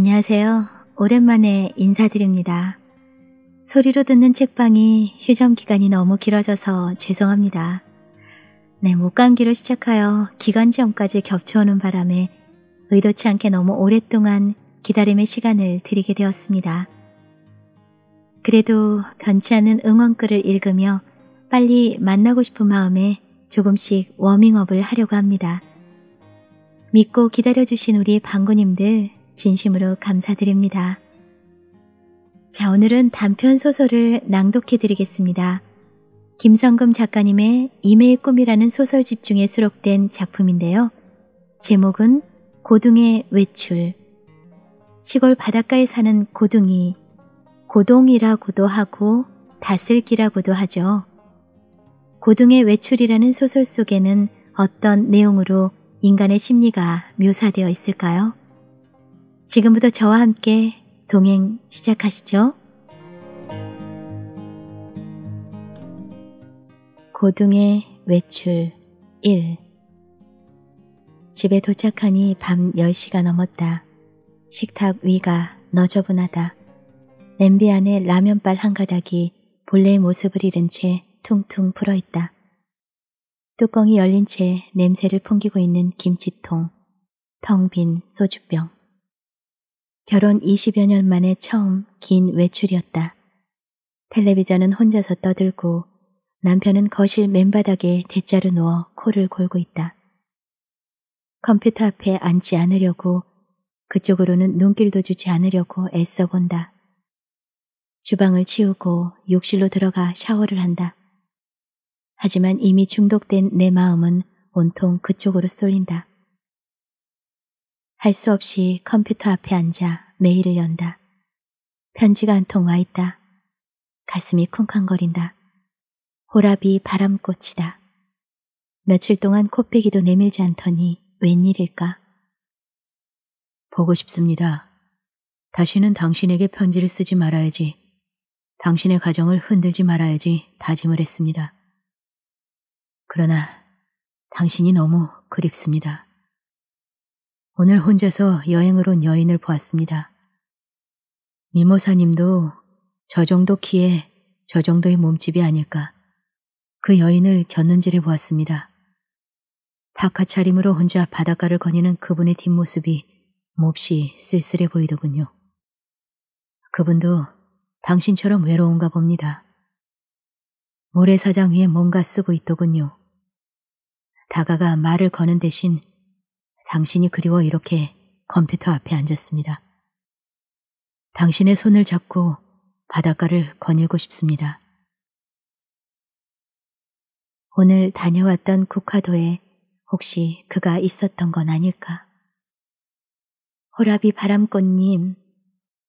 안녕하세요. 오랜만에 인사드립니다. 소리로 듣는 책방이 휴점 기간이 너무 길어져서 죄송합니다. 네, 목감기로 시작하여 기간지염까지 겹쳐오는 바람에 의도치 않게 너무 오랫동안 기다림의 시간을 드리게 되었습니다. 그래도 변치 않은 응원글을 읽으며 빨리 만나고 싶은 마음에 조금씩 워밍업을 하려고 합니다. 믿고 기다려주신 우리 방구님들 진심으로 감사드립니다. 자, 오늘은 단편 소설을 낭독해 드리겠습니다. 김성금 작가님의 이메일 꿈이라는 소설집 중에 수록된 작품인데요. 제목은 고등의 외출. 시골 바닷가에 사는 고등이 고동이라고도 하고 다슬기라고도 하죠. 고등의 외출이라는 소설 속에는 어떤 내용으로 인간의 심리가 묘사되어 있을까요? 지금부터 저와 함께 동행 시작하시죠. 고등의 외출 1 집에 도착하니 밤 10시가 넘었다. 식탁 위가 너저분하다. 냄비 안에 라면발 한 가닥이 본래의 모습을 잃은 채 퉁퉁 풀어있다 뚜껑이 열린 채 냄새를 풍기고 있는 김치통, 텅 빈 소주병. 결혼 20여 년 만에 처음 긴 외출이었다. 텔레비전은 혼자서 떠들고 남편은 거실 맨바닥에 대자로 누워 코를 골고 있다. 컴퓨터 앞에 앉지 않으려고 그쪽으로는 눈길도 주지 않으려고 애써 본다. 주방을 치우고 욕실로 들어가 샤워를 한다. 하지만 이미 중독된 내 마음은 온통 그쪽으로 쏠린다. 할수 없이 컴퓨터 앞에 앉아 메일을 연다. 편지가 한 통 와 있다. 가슴이 쿵쾅거린다. 호랍이 바람꽃이다. 며칠 동안 코빼기도 내밀지 않더니 웬일일까? 보고 싶습니다. 다시는 당신에게 편지를 쓰지 말아야지. 당신의 가정을 흔들지 말아야지 다짐을 했습니다. 그러나 당신이 너무 그립습니다. 오늘 혼자서 여행을 온 여인을 보았습니다. 미모사님도 저 정도 키에 저 정도의 몸집이 아닐까 그 여인을 곁눈질해 보았습니다. 파카 차림으로 혼자 바닷가를 거니는 그분의 뒷모습이 몹시 쓸쓸해 보이더군요. 그분도 당신처럼 외로운가 봅니다. 모래사장 위에 뭔가 쓰고 있더군요. 다가가 말을 거는 대신 당신이 그리워 이렇게 컴퓨터 앞에 앉았습니다. 당신의 손을 잡고 바닷가를 거닐고 싶습니다. 오늘 다녀왔던 국화도에 혹시 그가 있었던 건 아닐까? 호라비 바람꽃님,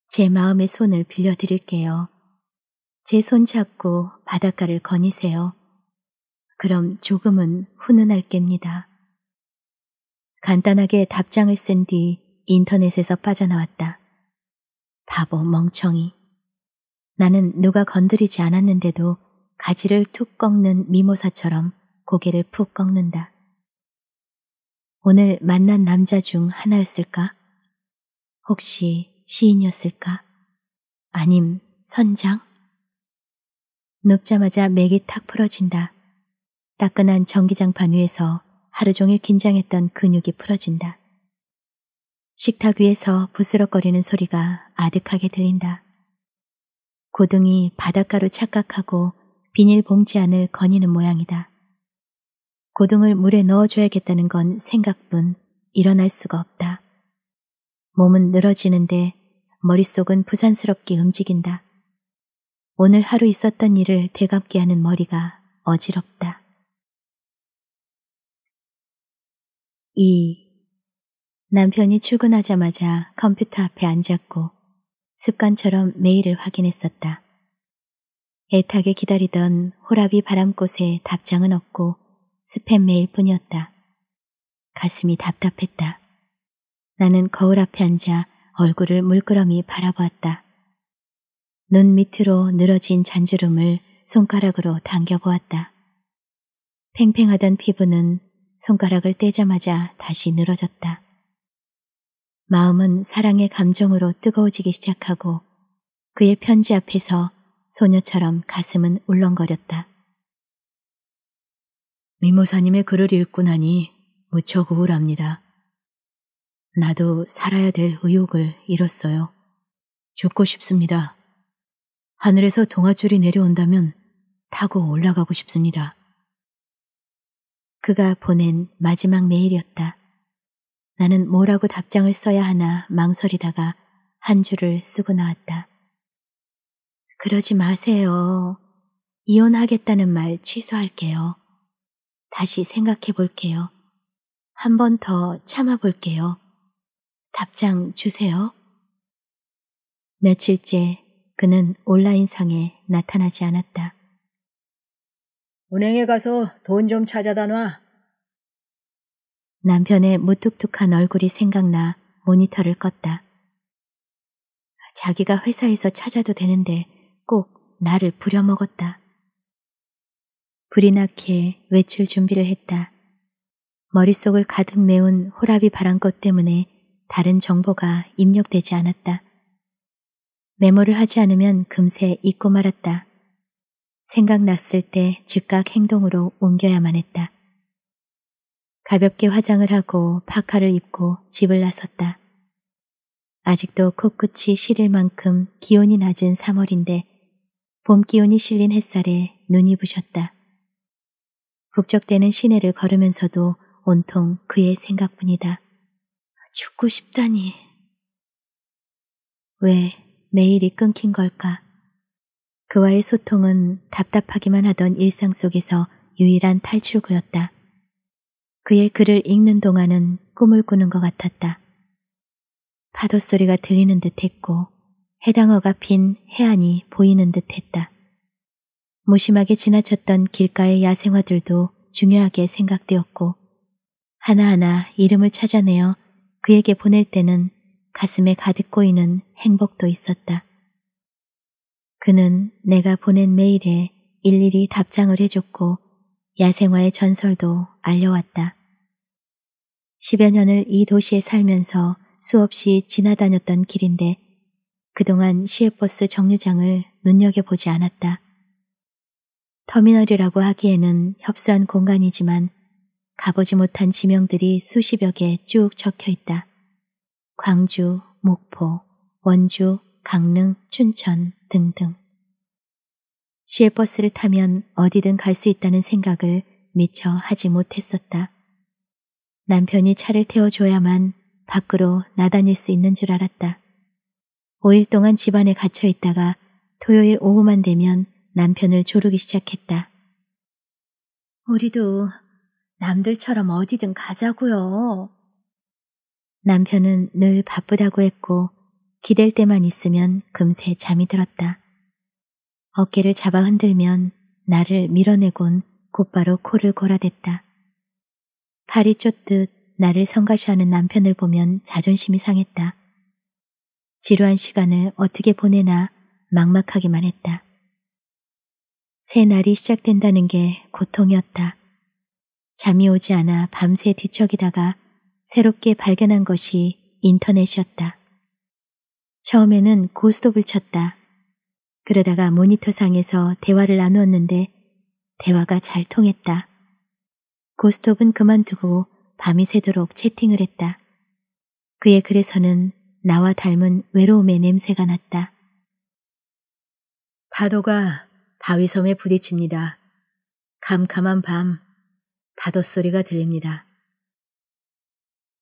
제 마음의 손을 빌려드릴게요. 제 손 잡고 바닷가를 거니세요. 그럼 조금은 훈훈할 깹니다. 간단하게 답장을 쓴 뒤 인터넷에서 빠져나왔다. 바보 멍청이. 나는 누가 건드리지 않았는데도 가지를 툭 꺾는 미모사처럼 고개를 푹 꺾는다. 오늘 만난 남자 중 하나였을까? 혹시 시인이었을까? 아님 선장? 눕자마자 맥이 탁 풀어진다. 따끈한 전기장판 위에서 하루 종일 긴장했던 근육이 풀어진다. 식탁 위에서 부스럭거리는 소리가 아득하게 들린다. 고등이 바닷가로 착각하고 비닐봉지 안을 거니는 모양이다. 고등을 물에 넣어줘야겠다는 건 생각뿐 일어날 수가 없다. 몸은 늘어지는데 머릿속은 부산스럽게 움직인다. 오늘 하루 있었던 일을 되갚게 하는 머리가 어지럽다. 2. 남편이 출근하자마자 컴퓨터 앞에 앉았고 습관처럼 메일을 확인했었다. 애타게 기다리던 호라비 바람꽃에 답장은 없고 스팸 메일뿐이었다. 가슴이 답답했다. 나는 거울 앞에 앉아 얼굴을 물끄러미 바라보았다. 눈 밑으로 늘어진 잔주름을 손가락으로 당겨보았다. 팽팽하던 피부는 손가락을 떼자마자 다시 늘어졌다. 마음은 사랑의 감정으로 뜨거워지기 시작하고 그의 편지 앞에서 소녀처럼 가슴은 울렁거렸다. 미모사님의 글을 읽고 나니 무척 우울합니다. 나도 살아야 될 의욕을 잃었어요. 죽고 싶습니다. 하늘에서 동아줄이 내려온다면 타고 올라가고 싶습니다. 그가 보낸 마지막 메일이었다. 나는 뭐라고 답장을 써야 하나 망설이다가 한 줄을 쓰고 나왔다. 그러지 마세요. 이혼하겠다는 말 취소할게요. 다시 생각해 볼게요. 한 번 더 참아 볼게요. 답장 주세요. 며칠째 그는 온라인상에 나타나지 않았다. 은행에 가서 돈 좀 찾아다 놔. 남편의 무뚝뚝한 얼굴이 생각나 모니터를 껐다. 자기가 회사에서 찾아도 되는데 꼭 나를 부려먹었다. 불이 나게 외출 준비를 했다. 머릿속을 가득 메운 호라비 바람꽃 때문에 다른 정보가 입력되지 않았다. 메모를 하지 않으면 금세 잊고 말았다. 생각났을 때 즉각 행동으로 옮겨야만 했다. 가볍게 화장을 하고 파카를 입고 집을 나섰다. 아직도 코끝이 시릴 만큼 기온이 낮은 3월인데 봄 기온이 실린 햇살에 눈이 부셨다. 북적대는 시내를 걸으면서도 온통 그의 생각뿐이다. 죽고 싶다니. 왜 매일이 끊긴 걸까? 그와의 소통은 답답하기만 하던 일상 속에서 유일한 탈출구였다. 그의 글을 읽는 동안은 꿈을 꾸는 것 같았다. 파도 소리가 들리는 듯 했고 해당어가 핀 해안이 보이는 듯 했다. 무심하게 지나쳤던 길가의 야생화들도 중요하게 생각되었고 하나하나 이름을 찾아내어 그에게 보낼 때는 가슴에 가득 꼬이는 행복도 있었다. 그는 내가 보낸 메일에 일일이 답장을 해줬고 야생화의 전설도 알려왔다. 10여 년을 이 도시에 살면서 수없이 지나다녔던 길인데 그동안 시외버스 정류장을 눈여겨보지 않았다. 터미널이라고 하기에는 협소한 공간이지만 가보지 못한 지명들이 수십여 개 쭉 적혀 있다. 광주, 목포, 원주, 강릉, 춘천, 등등. 시외 버스를 타면 어디든 갈 수 있다는 생각을 미처 하지 못했었다. 남편이 차를 태워줘야만 밖으로 나다닐 수 있는 줄 알았다. 5일 동안 집안에 갇혀 있다가 토요일 오후만 되면 남편을 조르기 시작했다. 우리도 남들처럼 어디든 가자고요. 남편은 늘 바쁘다고 했고 기댈 때만 있으면 금세 잠이 들었다. 어깨를 잡아 흔들면 나를 밀어내곤 곧바로 코를 골아댔다. 칼이 쫓듯 나를 성가시하는 남편을 보면 자존심이 상했다. 지루한 시간을 어떻게 보내나 막막하기만 했다. 새 날이 시작된다는 게 고통이었다. 잠이 오지 않아 밤새 뒤척이다가 새롭게 발견한 것이 인터넷이었다. 처음에는 고스톱을 쳤다. 그러다가 모니터상에서 대화를 나누었는데 대화가 잘 통했다. 고스톱은 그만두고 밤이 새도록 채팅을 했다. 그의 글에서는 나와 닮은 외로움의 냄새가 났다. 파도가 바위섬에 부딪힙니다. 캄캄한 밤, 파도 소리가 들립니다.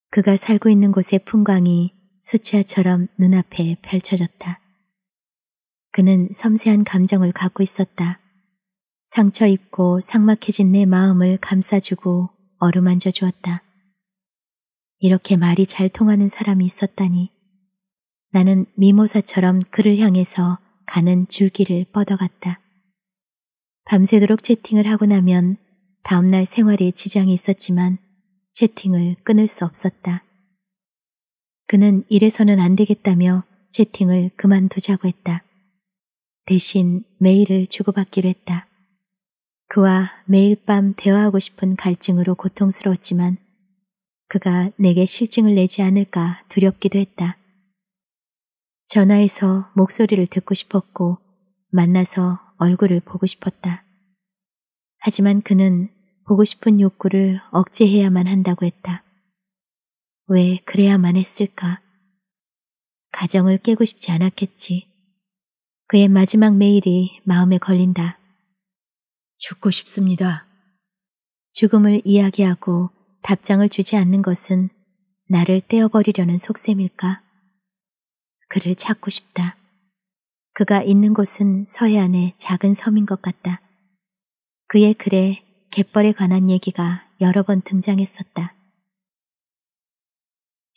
그가 살고 있는 곳의 풍광이 수치화처럼 눈앞에 펼쳐졌다. 그는 섬세한 감정을 갖고 있었다. 상처 입고 상막해진 내 마음을 감싸주고 어루만져 주었다. 이렇게 말이 잘 통하는 사람이 있었다니. 나는 미모사처럼 그를 향해서 가는 줄기를 뻗어갔다. 밤새도록 채팅을 하고 나면 다음날 생활에 지장이 있었지만 채팅을 끊을 수 없었다. 그는 이래서는 안 되겠다며 채팅을 그만두자고 했다. 대신 메일을 주고받기로 했다. 그와 매일 밤 대화하고 싶은 갈증으로 고통스러웠지만 그가 내게 실증을 내지 않을까 두렵기도 했다. 전화에서 목소리를 듣고 싶었고 만나서 얼굴을 보고 싶었다. 하지만 그는 보고 싶은 욕구를 억제해야만 한다고 했다. 왜 그래야만 했을까? 가정을 깨고 싶지 않았겠지. 그의 마지막 메일이 마음에 걸린다. 죽고 싶습니다. 죽음을 이야기하고 답장을 주지 않는 것은 나를 떼어버리려는 속셈일까? 그를 찾고 싶다. 그가 있는 곳은 서해안의 작은 섬인 것 같다. 그의 글에 갯벌에 관한 얘기가 여러 번 등장했었다.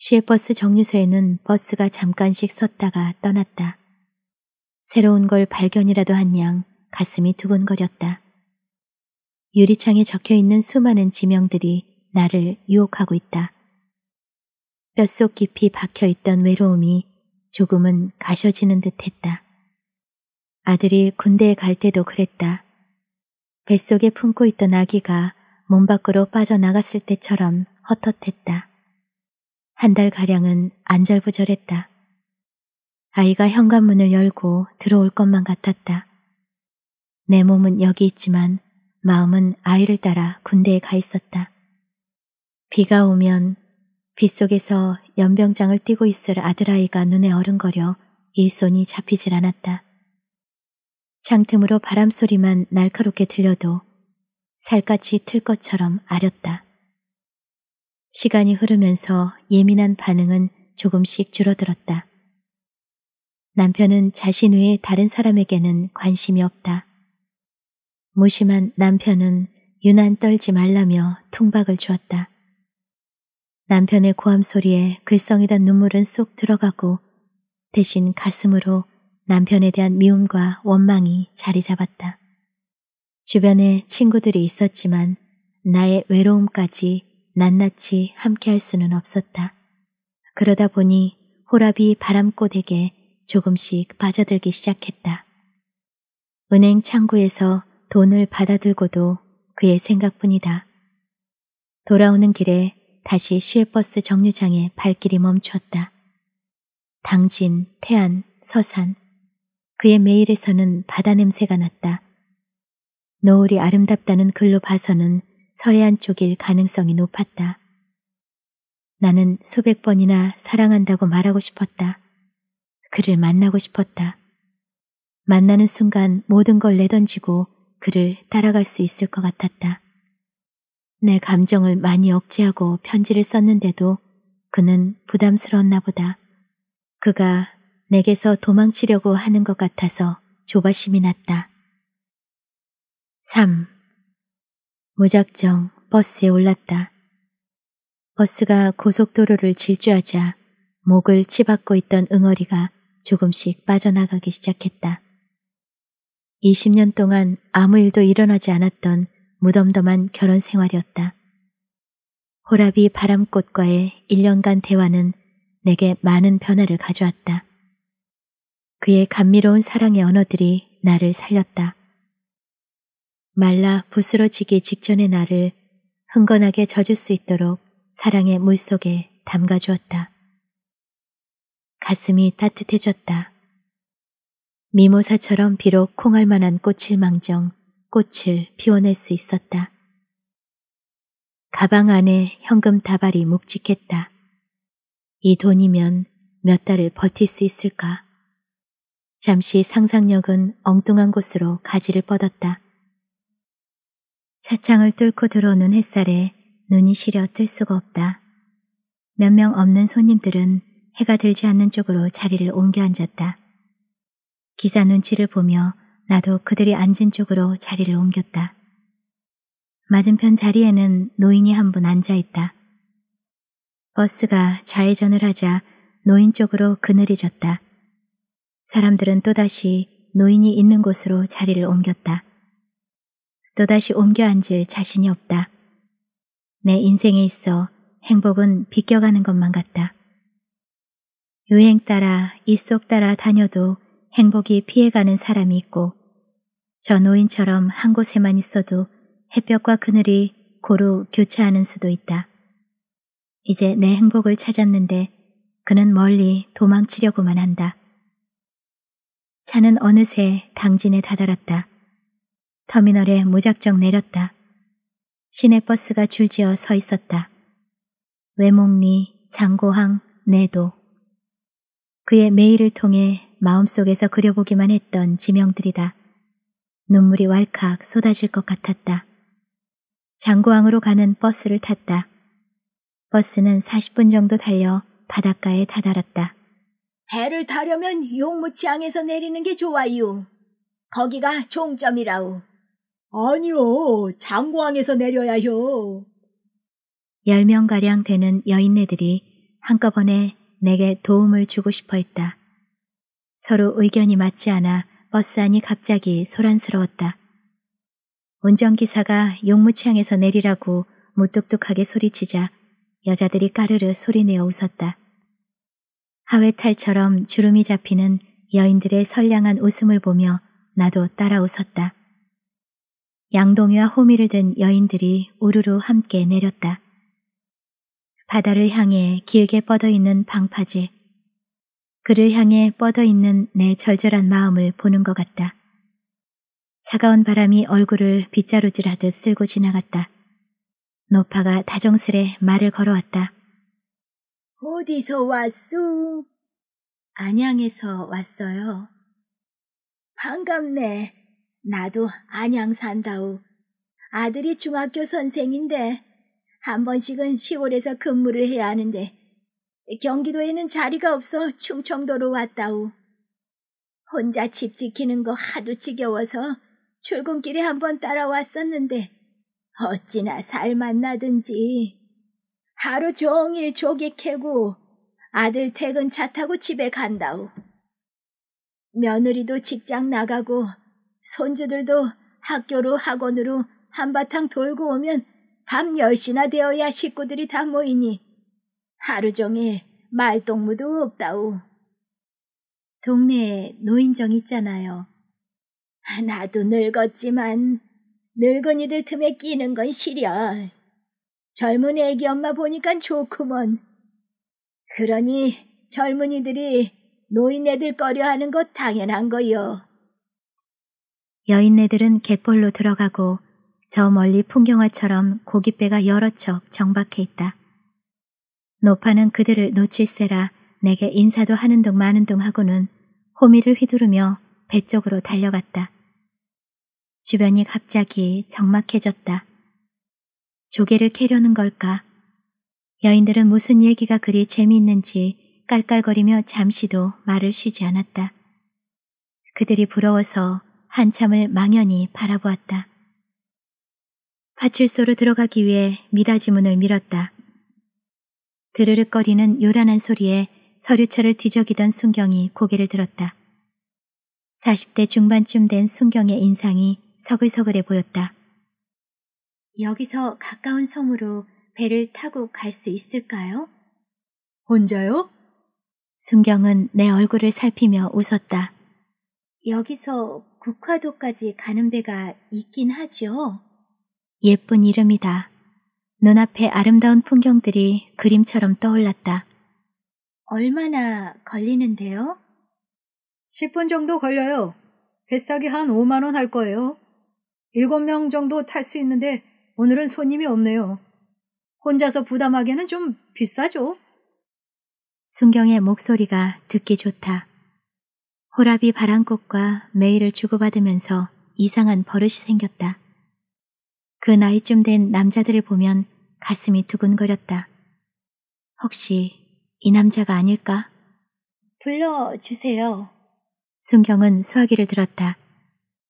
시외버스 정류소에는 버스가 잠깐씩 섰다가 떠났다. 새로운 걸 발견이라도 한 양 가슴이 두근거렸다. 유리창에 적혀있는 수많은 지명들이 나를 유혹하고 있다. 뼛속 깊이 박혀있던 외로움이 조금은 가셔지는 듯했다. 아들이 군대에 갈 때도 그랬다. 뱃속에 품고 있던 아기가 몸 밖으로 빠져나갔을 때처럼 헛헛했다. 한 달가량은 안절부절했다. 아이가 현관문을 열고 들어올 것만 같았다. 내 몸은 여기 있지만 마음은 아이를 따라 군대에 가 있었다. 비가 오면 빗속에서 연병장을 뛰고 있을 아들아이가 눈에 어른거려 일손이 잡히질 않았다. 창틈으로 바람소리만 날카롭게 들려도 살갗이 틀 것처럼 아렸다. 시간이 흐르면서 예민한 반응은 조금씩 줄어들었다. 남편은 자신 외에 다른 사람에게는 관심이 없다. 무심한 남편은 유난 떨지 말라며 퉁박을 주었다. 남편의 고함 소리에 글썽이던 눈물은 쏙 들어가고 대신 가슴으로 남편에 대한 미움과 원망이 자리 잡았다. 주변에 친구들이 있었지만 나의 외로움까지 낱낱이 함께할 수는 없었다. 그러다 보니 호랍이 바람꽃에게 조금씩 빠져들기 시작했다. 은행 창구에서 돈을 받아들고도 그의 생각뿐이다. 돌아오는 길에 다시 시외버스 정류장에 발길이 멈췄다. 당진, 태안, 서산. 그의 메일에서는 바다 냄새가 났다. 노을이 아름답다는 글로 봐서는 서해안 쪽일 가능성이 높았다. 나는 수백 번이나 사랑한다고 말하고 싶었다. 그를 만나고 싶었다. 만나는 순간 모든 걸 내던지고 그를 따라갈 수 있을 것 같았다. 내 감정을 많이 억제하고 편지를 썼는데도 그는 부담스러웠나 보다. 그가 내게서 도망치려고 하는 것 같아서 조바심이 났다. 3. 무작정 버스에 올랐다. 버스가 고속도로를 질주하자 목을 치받고 있던 응어리가 조금씩 빠져나가기 시작했다. 20년 동안 아무 일도 일어나지 않았던 무덤덤한 결혼 생활이었다. 호라비 바람꽃과의 1년간 대화는 내게 많은 변화를 가져왔다. 그의 감미로운 사랑의 언어들이 나를 살렸다. 말라 부스러지기 직전의 나를 흥건하게 젖을 수 있도록 사랑의 물속에 담가 주었다. 가슴이 따뜻해졌다. 미모사처럼 비록 콩할 만한 꽃을 망정 꽃을 피워낼 수 있었다. 가방 안에 현금 다발이 묵직했다. 이 돈이면 몇 달을 버틸 수 있을까? 잠시 상상력은 엉뚱한 곳으로 가지를 뻗었다. 차창을 뚫고 들어오는 햇살에 눈이 시려 뜰 수가 없다. 몇 명 없는 손님들은 해가 들지 않는 쪽으로 자리를 옮겨 앉았다. 기사 눈치를 보며 나도 그들이 앉은 쪽으로 자리를 옮겼다. 맞은편 자리에는 노인이 한 분 앉아있다. 버스가 좌회전을 하자 노인 쪽으로 그늘이 졌다. 사람들은 또다시 노인이 있는 곳으로 자리를 옮겼다. 또다시 옮겨 앉을 자신이 없다. 내 인생에 있어 행복은 비껴가는 것만 같다. 유행 따라 이속 따라 다녀도 행복이 피해가는 사람이 있고 저 노인처럼 한 곳에만 있어도 햇볕과 그늘이 고루 교차하는 수도 있다. 이제 내 행복을 찾았는데 그는 멀리 도망치려고만 한다. 차는 어느새 당진에 다다랐다. 터미널에 무작정 내렸다. 시내버스가 줄지어 서 있었다. 외목리, 장고항, 내도. 그의 메일을 통해 마음속에서 그려보기만 했던 지명들이다. 눈물이 왈칵 쏟아질 것 같았다. 장고항으로 가는 버스를 탔다. 버스는 40분 정도 달려 바닷가에 다다랐다. 배를 타려면 용무치항에서 내리는 게 좋아요. 거기가 종점이라우. 아니요, 장고항에서 내려야요. 열 명가량 되는 여인네들이 한꺼번에 내게 도움을 주고 싶어 했다. 서로 의견이 맞지 않아 버스 안이 갑자기 소란스러웠다. 운전기사가 용무치항에서 내리라고 무뚝뚝하게 소리치자 여자들이 까르르 소리내어 웃었다. 하회탈처럼 주름이 잡히는 여인들의 선량한 웃음을 보며 나도 따라 웃었다. 양동이와 호미를 든 여인들이 우르르 함께 내렸다. 바다를 향해 길게 뻗어있는 방파제, 그를 향해 뻗어있는 내 절절한 마음을 보는 것 같다. 차가운 바람이 얼굴을 빗자루질하듯 쓸고 지나갔다. 노파가 다정스레 말을 걸어왔다. 어디서 왔소? 안양에서 왔어요. 반갑네. 나도 안양 산다우. 아들이 중학교 선생인데 한 번씩은 시골에서 근무를 해야 하는데 경기도에는 자리가 없어 충청도로 왔다우. 혼자 집 지키는 거 하도 지겨워서 출근길에 한번 따라왔었는데 어찌나 살만 나든지 하루 종일 조개 캐고 아들 퇴근 차 타고 집에 간다우. 며느리도 직장 나가고 손주들도 학교로 학원으로 한바탕 돌고 오면 밤 10시나 되어야 식구들이 다 모이니 하루 종일 말동무도 없다오 동네에 노인정 있잖아요. 나도 늙었지만 늙은이들 틈에 끼는 건 시려. 젊은 애기 엄마 보니까 좋구먼. 그러니 젊은이들이 노인애들 꺼려하는 것 당연한 거요. 여인네들은 갯벌로 들어가고 저 멀리 풍경화처럼 고깃배가 여러 척 정박해 있다. 노파는 그들을 놓칠세라 내게 인사도 하는 둥 마는 둥 하고는 호미를 휘두르며 배 쪽으로 달려갔다. 주변이 갑자기 적막해졌다. 조개를 캐려는 걸까? 여인들은 무슨 얘기가 그리 재미있는지 깔깔거리며 잠시도 말을 쉬지 않았다. 그들이 부러워서 한참을 망연히 바라보았다. 파출소로 들어가기 위해 미닫이 문을 밀었다. 드르륵거리는 요란한 소리에 서류철을 뒤적이던 순경이 고개를 들었다. 40대 중반쯤 된 순경의 인상이 서글서글해 보였다. 여기서 가까운 섬으로 배를 타고 갈 수 있을까요? 혼자요? 순경은 내 얼굴을 살피며 웃었다. 여기서 국화도까지 가는 배가 있긴 하죠. 예쁜 이름이다. 눈앞에 아름다운 풍경들이 그림처럼 떠올랐다. 얼마나 걸리는데요? 10분 정도 걸려요. 뱃싸게 한 5만 원 할 거예요. 7명 정도 탈 수 있는데 오늘은 손님이 없네요. 혼자서 부담하기에는 좀 비싸죠? 순경의 목소리가 듣기 좋다. 호랍이 바람꽃과 메일을 주고받으면서 이상한 버릇이 생겼다. 그 나이쯤 된 남자들을 보면 가슴이 두근거렸다. 혹시 이 남자가 아닐까? 불러주세요. 순경은 수화기를 들었다.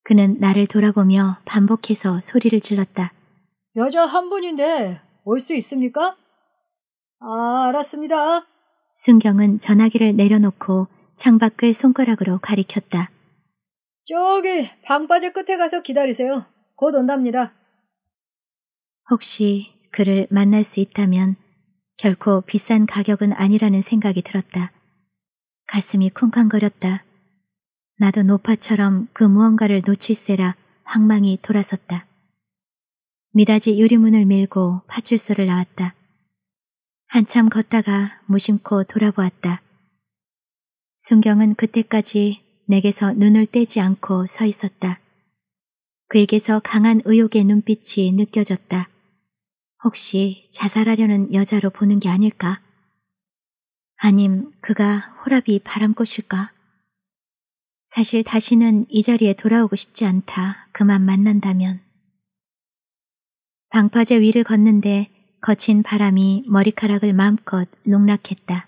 그는 나를 돌아보며 반복해서 소리를 질렀다. 여자 한 분인데 올 수 있습니까? 아, 알았습니다. 순경은 전화기를 내려놓고 창밖을 손가락으로 가리켰다. 저기 방바지 끝에 가서 기다리세요. 곧 온답니다. 혹시 그를 만날 수 있다면 결코 비싼 가격은 아니라는 생각이 들었다. 가슴이 쿵쾅거렸다. 나도 노파처럼 그 무언가를 놓칠세라 황망이 돌아섰다. 미다지 유리문을 밀고 파출소를 나왔다. 한참 걷다가 무심코 돌아보았다. 순경은 그때까지 내게서 눈을 떼지 않고 서 있었다. 그에게서 강한 의욕의 눈빛이 느껴졌다. 혹시 자살하려는 여자로 보는 게 아닐까? 아님 그가 호랍이 바람꽃일까? 사실 다시는 이 자리에 돌아오고 싶지 않다. 그만 만난다면. 방파제 위를 걷는데 거친 바람이 머리카락을 마음껏 농락했다.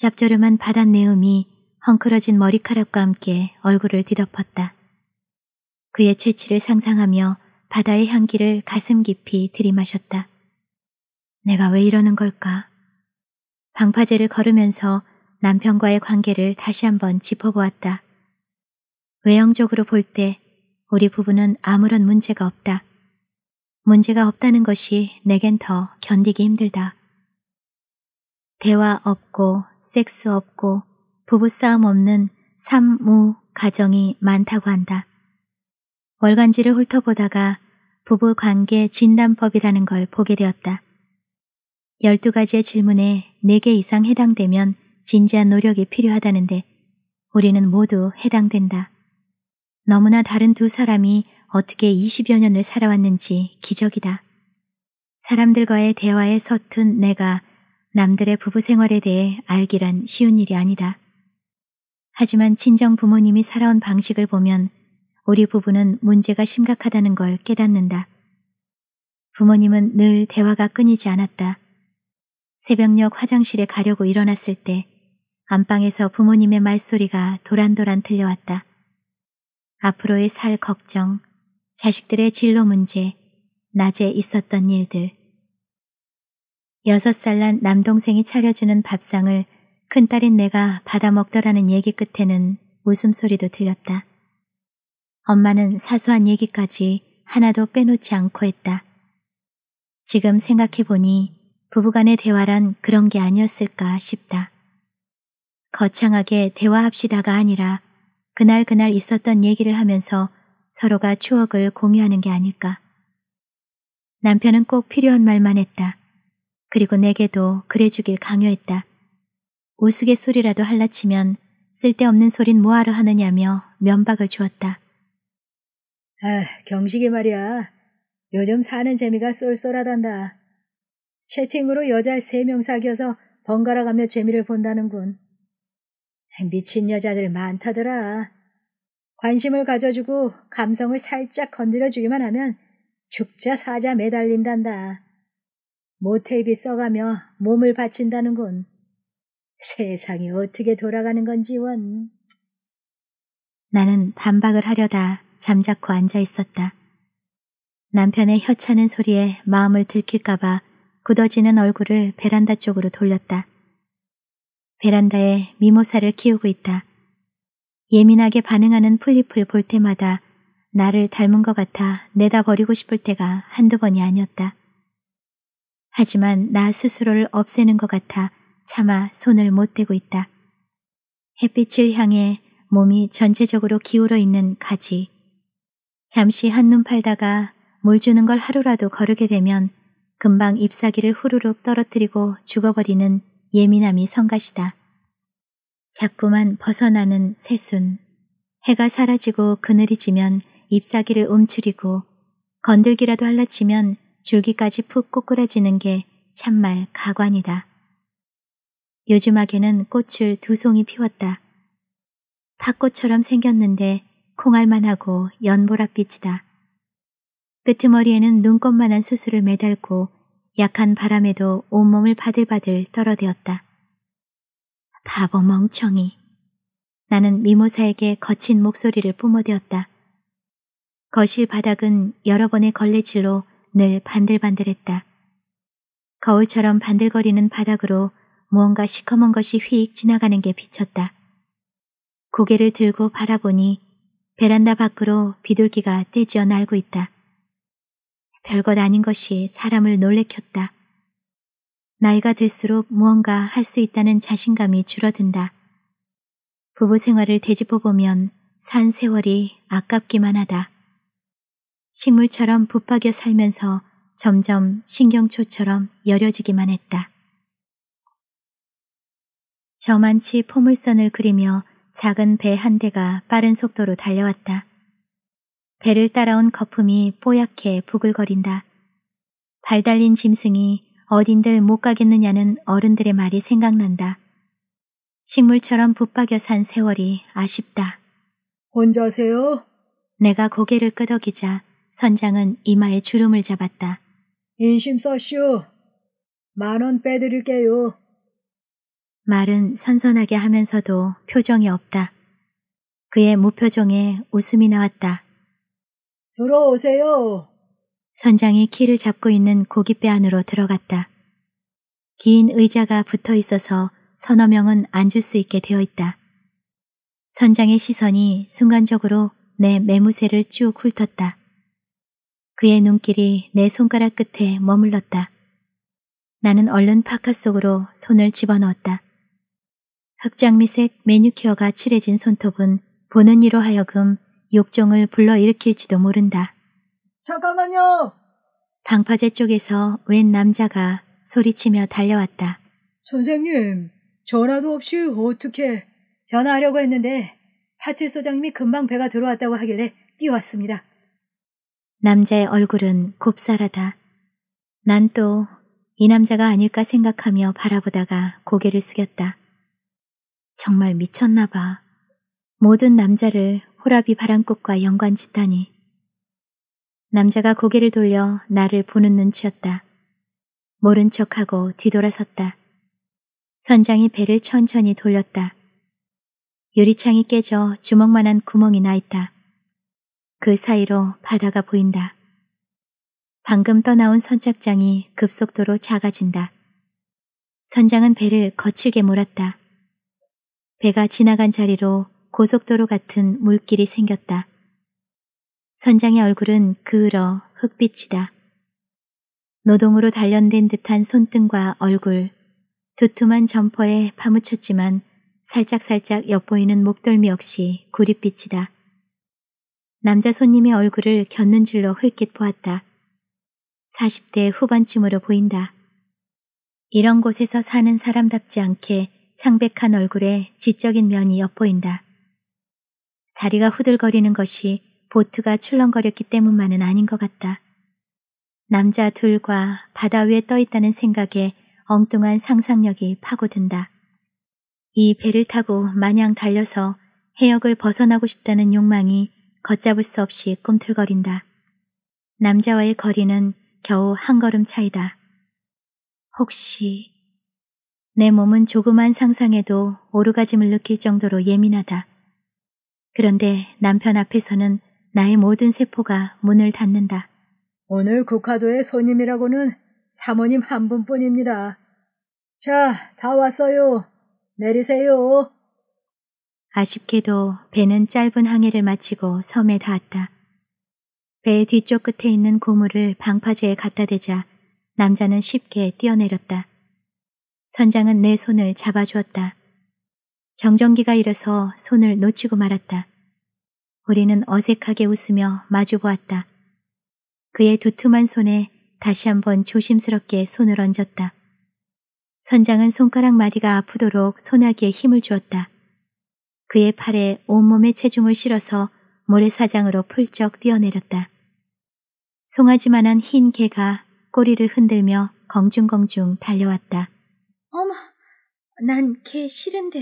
잡조름한 바닷내음이 헝클어진 머리카락과 함께 얼굴을 뒤덮었다. 그의 채취를 상상하며 바다의 향기를 가슴 깊이 들이마셨다. 내가 왜 이러는 걸까? 방파제를 걸으면서 남편과의 관계를 다시 한번 짚어보았다. 외형적으로 볼 때 우리 부부는 아무런 문제가 없다. 문제가 없다는 것이 내겐 더 견디기 힘들다. 대화 없고 섹스 없고 부부싸움 없는 삼무 가정이 많다고 한다. 월간지를 훑어보다가 부부 관계 진단법이라는 걸 보게 되었다. 12가지의 질문에 4개 이상 해당되면 진지한 노력이 필요하다는데 우리는 모두 해당된다. 너무나 다른 두 사람이 어떻게 20여 년을 살아왔는지 기적이다. 사람들과의 대화에 서툰 내가 남들의 부부 생활에 대해 알기란 쉬운 일이 아니다. 하지만 친정 부모님이 살아온 방식을 보면 우리 부부는 문제가 심각하다는 걸 깨닫는다. 부모님은 늘 대화가 끊이지 않았다. 새벽녘 화장실에 가려고 일어났을 때 안방에서 부모님의 말소리가 도란도란 들려왔다. 앞으로의 살 걱정, 자식들의 진로 문제, 낮에 있었던 일들, 여섯 살 난 남동생이 차려주는 밥상을 큰딸인 내가 받아 먹더라는 얘기 끝에는 웃음소리도 들렸다. 엄마는 사소한 얘기까지 하나도 빼놓지 않고 했다. 지금 생각해보니 부부간의 대화란 그런 게 아니었을까 싶다. 거창하게 대화합시다가 아니라 그날 그날 있었던 얘기를 하면서 서로가 추억을 공유하는 게 아닐까. 남편은 꼭 필요한 말만 했다. 그리고 내게도 그래주길 강요했다. 우스갯소리라도 할라치면 쓸데없는 소린 뭐하러 하느냐며 면박을 주었다. 아, 경식이 말이야. 요즘 사는 재미가 쏠쏠하단다. 채팅으로 여자 세 명 사귀어서 번갈아가며 재미를 본다는군. 미친 여자들 많다더라. 관심을 가져주고 감성을 살짝 건드려주기만 하면 죽자 사자 매달린단다. 모텔비 써가며 몸을 바친다는군. 세상이 어떻게 돌아가는 건지 원. 나는 반박을 하려다 잠자코 앉아 있었다. 남편의 혀차는 소리에 마음을 들킬까봐 굳어지는 얼굴을 베란다 쪽으로 돌렸다. 베란다에 미모사를 키우고 있다. 예민하게 반응하는 플립을 볼 때마다 나를 닮은 것 같아 내다버리고 싶을 때가 한두 번이 아니었다. 하지만 나 스스로를 없애는 것 같아 차마 손을 못 대고 있다. 햇빛을 향해 몸이 전체적으로 기울어 있는 가지. 잠시 한눈 팔다가 물 주는 걸 하루라도 거르게 되면 금방 잎사귀를 후루룩 떨어뜨리고 죽어버리는 예민함이 성가시다. 자꾸만 벗어나는 새순. 해가 사라지고 그늘이 지면 잎사귀를 움츠리고 건들기라도 할라치면 줄기까지 푹 꼬꾸라지는 게 참말 가관이다. 요즘악에는 꽃을 두 송이 피웠다. 팥꽃처럼 생겼는데 콩알만하고 연보랏빛이다. 끄트머리에는 눈꽃만한 수술을 매달고 약한 바람에도 온몸을 바들바들 떨어대었다. 바보 멍청이. 나는 미모사에게 거친 목소리를 뿜어대었다. 거실 바닥은 여러 번의 걸레질로 늘 반들반들했다. 거울처럼 반들거리는 바닥으로 무언가 시커먼 것이 휙 지나가는 게 비쳤다. 고개를 들고 바라보니 베란다 밖으로 비둘기가 떼지어 날고 있다. 별것 아닌 것이 사람을 놀래켰다. 나이가 들수록 무언가 할 수 있다는 자신감이 줄어든다. 부부 생활을 되짚어 보면 산 세월이 아깝기만 하다. 식물처럼 붙박여 살면서 점점 신경초처럼 여려지기만 했다. 저만치 포물선을 그리며 작은 배 한 대가 빠른 속도로 달려왔다. 배를 따라온 거품이 뽀얗게 부글거린다. 발 달린 짐승이 어딘들 못 가겠느냐는 어른들의 말이 생각난다. 식물처럼 붙박여 산 세월이 아쉽다. 혼자세요? 내가 고개를 끄덕이자 선장은 이마에 주름을 잡았다. 인심 써쇼. 만 원 빼드릴게요. 말은 선선하게 하면서도 표정이 없다. 그의 무표정에 웃음이 나왔다. 들어오세요. 선장이 키를 잡고 있는 고깃배 안으로 들어갔다. 긴 의자가 붙어 있어서 서너 명은 앉을 수 있게 되어 있다. 선장의 시선이 순간적으로 내 매무새를 쭉 훑었다. 그의 눈길이 내 손가락 끝에 머물렀다. 나는 얼른 파카 속으로 손을 집어넣었다. 흑장미색 매니큐어가 칠해진 손톱은 보는 이로 하여금 욕종을 불러일으킬지도 모른다. 잠깐만요! 방파제 쪽에서 웬 남자가 소리치며 달려왔다. 선생님, 전화도 없이 어떻게 전화하려고 했는데 하칠 소장님이 금방 배가 들어왔다고 하길래 뛰어왔습니다. 남자의 얼굴은 곱살하다. 난 또 이 남자가 아닐까 생각하며 바라보다가 고개를 숙였다. 정말 미쳤나 봐. 모든 남자를 호라비 바람꽃과 연관짓다니. 남자가 고개를 돌려 나를 보는 눈치였다. 모른 척하고 뒤돌아섰다. 선장이 배를 천천히 돌렸다. 유리창이 깨져 주먹만한 구멍이 나 있다. 그 사이로 바다가 보인다. 방금 떠나온 선착장이 급속도로 작아진다. 선장은 배를 거칠게 몰았다. 배가 지나간 자리로 고속도로 같은 물길이 생겼다. 선장의 얼굴은 그으러흙빛이다 노동으로 단련된 듯한 손등과 얼굴, 두툼한 점퍼에 파묻혔지만 살짝살짝 엿보이는 목덜미 역시 구릿빛이다. 남자 손님의 얼굴을 곁눈질로 흘낏 보았다. 40대 후반쯤으로 보인다. 이런 곳에서 사는 사람답지 않게 창백한 얼굴에 지적인 면이 엿보인다. 다리가 후들거리는 것이 보트가 출렁거렸기 때문만은 아닌 것 같다. 남자 둘과 바다 위에 떠 있다는 생각에 엉뚱한 상상력이 파고든다. 이 배를 타고 마냥 달려서 해역을 벗어나고 싶다는 욕망이 걷잡을 수 없이 꿈틀거린다. 남자와의 거리는 겨우 한 걸음 차이다. 혹시 내 몸은 조그만 상상에도 오르가즘을 느낄 정도로 예민하다. 그런데 남편 앞에서는 나의 모든 세포가 문을 닫는다. 오늘 국화도의 손님이라고는 사모님 한 분뿐입니다. 자, 다 왔어요. 내리세요. 아쉽게도 배는 짧은 항해를 마치고 섬에 닿았다. 배 뒤쪽 끝에 있는 고무를 방파제에 갖다 대자 남자는 쉽게 뛰어내렸다. 선장은 내 손을 잡아주었다. 정전기가 일어서 손을 놓치고 말았다. 우리는 어색하게 웃으며 마주보았다. 그의 두툼한 손에 다시 한번 조심스럽게 손을 얹었다. 선장은 손가락 마디가 아프도록 소나기에 힘을 주었다. 그의 팔에 온몸의 체중을 실어서 모래사장으로 풀쩍 뛰어내렸다. 송아지만한 흰 개가 꼬리를 흔들며 공중공중 달려왔다. 어머, 난 개 싫은데.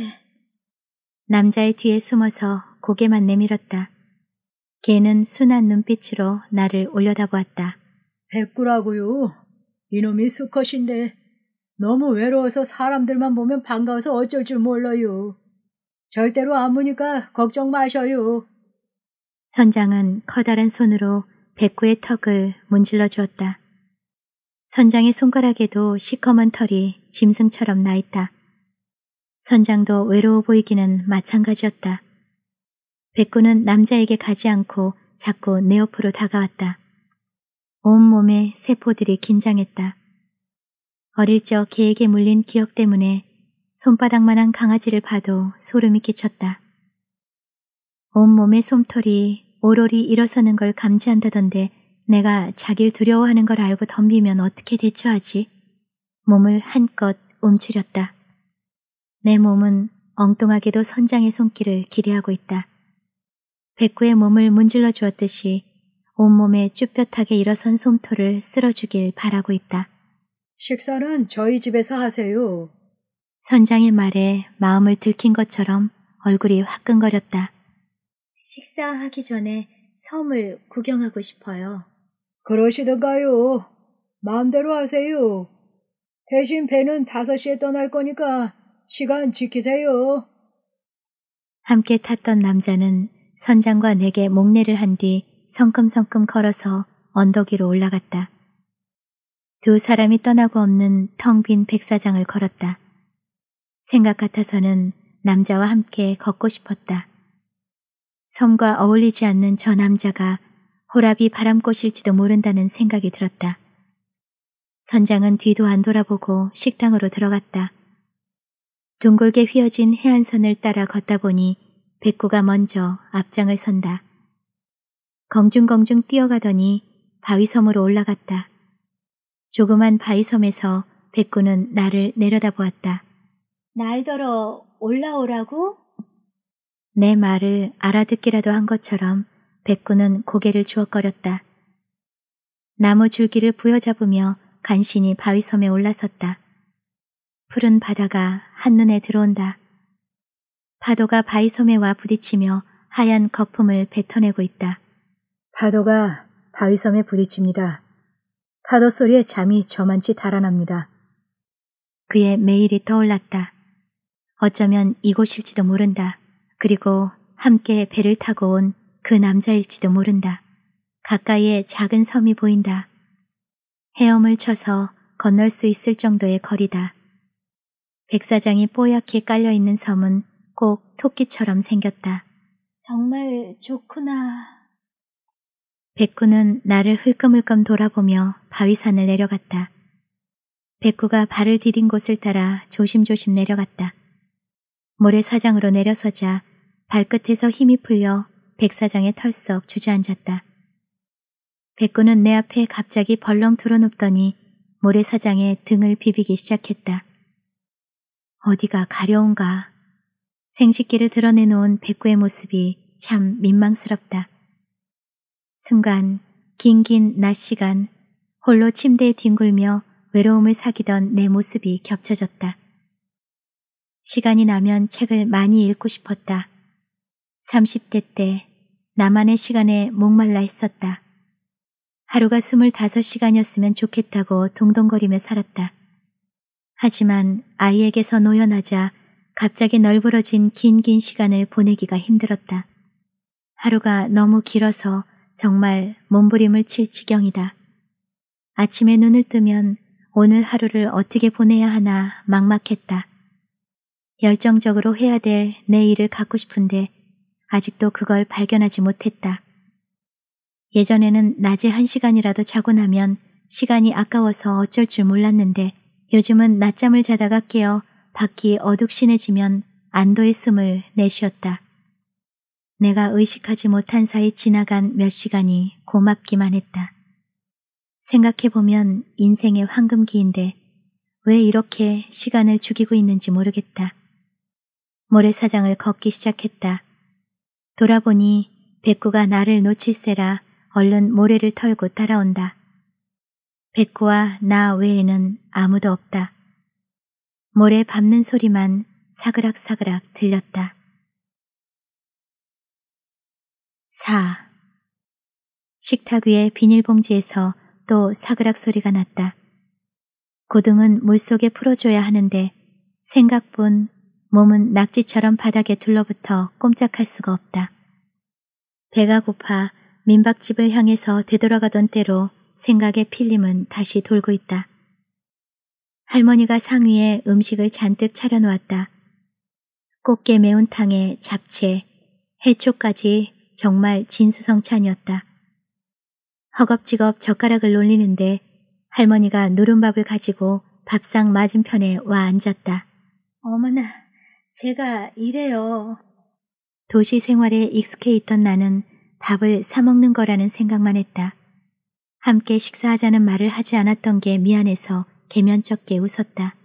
남자의 뒤에 숨어서 고개만 내밀었다. 개는 순한 눈빛으로 나를 올려다보았다. 백구라고요. 이놈이 수컷인데 너무 외로워서 사람들만 보면 반가워서 어쩔 줄 몰라요. 절대로 안 무니까 걱정 마셔요. 선장은 커다란 손으로 백구의 턱을 문질러 주었다. 선장의 손가락에도 시커먼 털이 짐승처럼 나 있다. 선장도 외로워 보이기는 마찬가지였다. 백구는 남자에게 가지 않고 자꾸 내 옆으로 다가왔다. 온몸에 세포들이 긴장했다. 어릴 적 개에게 물린 기억 때문에 손바닥만한 강아지를 봐도 소름이 끼쳤다. 온몸의 솜털이 오롤이 일어서는 걸 감지한다던데 내가 자길 두려워하는 걸 알고 덤비면 어떻게 대처하지? 몸을 한껏 움츠렸다. 내 몸은 엉뚱하게도 선장의 손길을 기대하고 있다. 백구의 몸을 문질러 주었듯이 온몸에 쭈뼛하게 일어선 솜털을 쓸어주길 바라고 있다. 식사는 저희 집에서 하세요. 선장의 말에 마음을 들킨 것처럼 얼굴이 화끈거렸다. 식사하기 전에 섬을 구경하고 싶어요. 그러시던가요. 마음대로 하세요. 대신 배는 5시에 떠날 거니까 시간 지키세요. 함께 탔던 남자는 선장과 내게 목례를 한 뒤 성큼성큼 걸어서 언덕 위로 올라갔다. 두 사람이 떠나고 없는 텅 빈 백사장을 걸었다. 생각 같아서는 남자와 함께 걷고 싶었다. 섬과 어울리지 않는 저 남자가 호랍이 바람꽃일지도 모른다는 생각이 들었다. 선장은 뒤도 안 돌아보고 식당으로 들어갔다. 둥글게 휘어진 해안선을 따라 걷다 보니 백구가 먼저 앞장을 선다. 검중검중 뛰어가더니 바위섬으로 올라갔다. 조그만 바위섬에서 백구는 나를 내려다보았다. 날더러 올라오라고? 내 말을 알아듣기라도 한 것처럼 백구는 고개를 주워거렸다. 나무 줄기를 부여잡으며 간신히 바위섬에 올라섰다. 푸른 바다가 한눈에 들어온다. 파도가 바위섬에 와 부딪히며 하얀 거품을 뱉어내고 있다. 파도가 바위섬에 부딪힙니다. 파도 소리에 잠이 저만치 달아납니다. 그의 매일이 떠올랐다. 어쩌면 이곳일지도 모른다. 그리고 함께 배를 타고 온 그 남자일지도 모른다. 가까이에 작은 섬이 보인다. 헤엄을 쳐서 건널 수 있을 정도의 거리다. 백사장이 뽀얗게 깔려있는 섬은 꼭 토끼처럼 생겼다. 정말 좋구나. 백구는 나를 흘끔흘끔 돌아보며 바위산을 내려갔다. 백구가 발을 디딘 곳을 따라 조심조심 내려갔다. 모래사장으로 내려서자 발끝에서 힘이 풀려 백사장에 털썩 주저앉았다. 백구는 내 앞에 갑자기 벌렁 드러눕더니 모래사장에 등을 비비기 시작했다. 어디가 가려운가. 생식기를 드러내놓은 백구의 모습이 참 민망스럽다. 순간 긴긴 낮 시간 홀로 침대에 뒹굴며 외로움을 사귀던 내 모습이 겹쳐졌다. 시간이 나면 책을 많이 읽고 싶었다. 30대 때 나만의 시간에 목말라 했었다. 하루가 25시간이었으면 좋겠다고 동동거리며 살았다. 하지만 아이에게서 노연하자 갑자기 널브러진 긴긴 시간을 보내기가 힘들었다. 하루가 너무 길어서 정말 몸부림을 칠 지경이다. 아침에 눈을 뜨면 오늘 하루를 어떻게 보내야 하나 막막했다. 열정적으로 해야 될 내 일을 갖고 싶은데 아직도 그걸 발견하지 못했다. 예전에는 낮에 한 시간이라도 자고 나면 시간이 아까워서 어쩔 줄 몰랐는데 요즘은 낮잠을 자다가 깨어 밖이 어둑신해지면 안도의 숨을 내쉬었다. 내가 의식하지 못한 사이 지나간 몇 시간이 고맙기만 했다. 생각해보면 인생의 황금기인데 왜 이렇게 시간을 죽이고 있는지 모르겠다. 모래사장을 걷기 시작했다. 돌아보니 백구가 나를 놓칠세라 얼른 모래를 털고 따라온다. 백구와 나 외에는 아무도 없다. 모래 밟는 소리만 사그락사그락 들렸다. 4. 식탁 위에 비닐봉지에서 또 사그락 소리가 났다. 고등은 물속에 풀어줘야 하는데 생각뿐 몸은 낙지처럼 바닥에 둘러붙어 꼼짝할 수가 없다. 배가 고파 민박집을 향해서 되돌아가던 때로 생각의 필름은 다시 돌고 있다. 할머니가 상위에 음식을 잔뜩 차려놓았다. 꽃게 매운탕에 잡채, 해초까지 정말 진수성찬이었다. 허겁지겁 젓가락을 놀리는데 할머니가 누른밥을 가지고 밥상 맞은편에 와 앉았다. 어머나. 제가 이래요. 도시 생활에 익숙해 있던 나는 밥을 사먹는 거라는 생각만 했다. 함께 식사하자는 말을 하지 않았던 게 미안해서 개면쩍게 웃었다.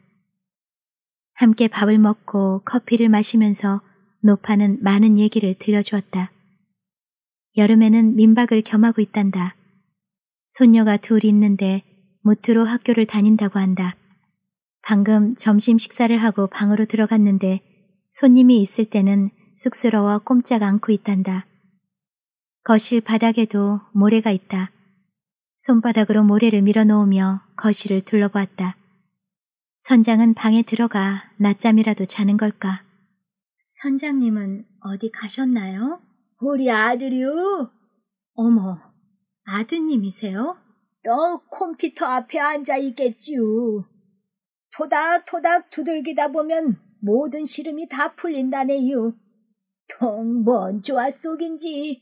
함께 밥을 먹고 커피를 마시면서 노파는 많은 얘기를 들려주었다. 여름에는 민박을 겸하고 있단다. 손녀가 둘 있는데 무트로 학교를 다닌다고 한다. 방금 점심 식사를 하고 방으로 들어갔는데 손님이 있을 때는 쑥스러워 꼼짝 않고 있단다. 거실 바닥에도 모래가 있다. 손바닥으로 모래를 밀어놓으며 거실을 둘러보았다. 선장은 방에 들어가 낮잠이라도 자는 걸까? 선장님은 어디 가셨나요? 우리 아들이요. 어머, 아드님이세요? 너 컴퓨터 앞에 앉아 있겠지요. 토닥토닥 두들기다 보면 모든 시름이 다 풀린다네요. 텅번 조아 속인지.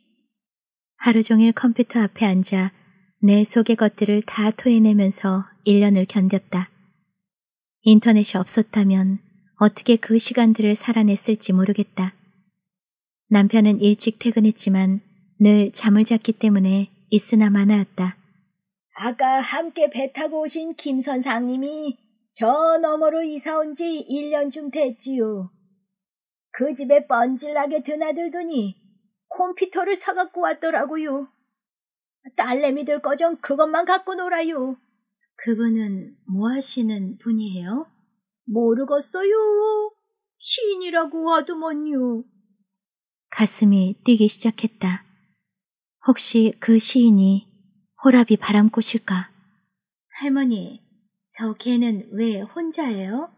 하루 종일 컴퓨터 앞에 앉아 내 속의 것들을 다 토해내면서 1년을 견뎠다. 인터넷이 없었다면 어떻게 그 시간들을 살아냈을지 모르겠다. 남편은 일찍 퇴근했지만 늘 잠을 잤기 때문에 있으나 마나였다. 아까 함께 배 타고 오신 김 선상님이 저 너머로 이사 온 지 1년쯤 됐지요. 그 집에 번질나게 드나들더니 컴퓨터를 사갖고 왔더라고요. 딸내미들 거정 그것만 갖고 놀아요. 그분은 뭐 하시는 분이에요? 모르겠어요. 시인이라고 하더만요. 가슴이 뛰기 시작했다. 혹시 그 시인이 호랍이 바람꽃일까? 할머니, 저 개는 왜 혼자예요?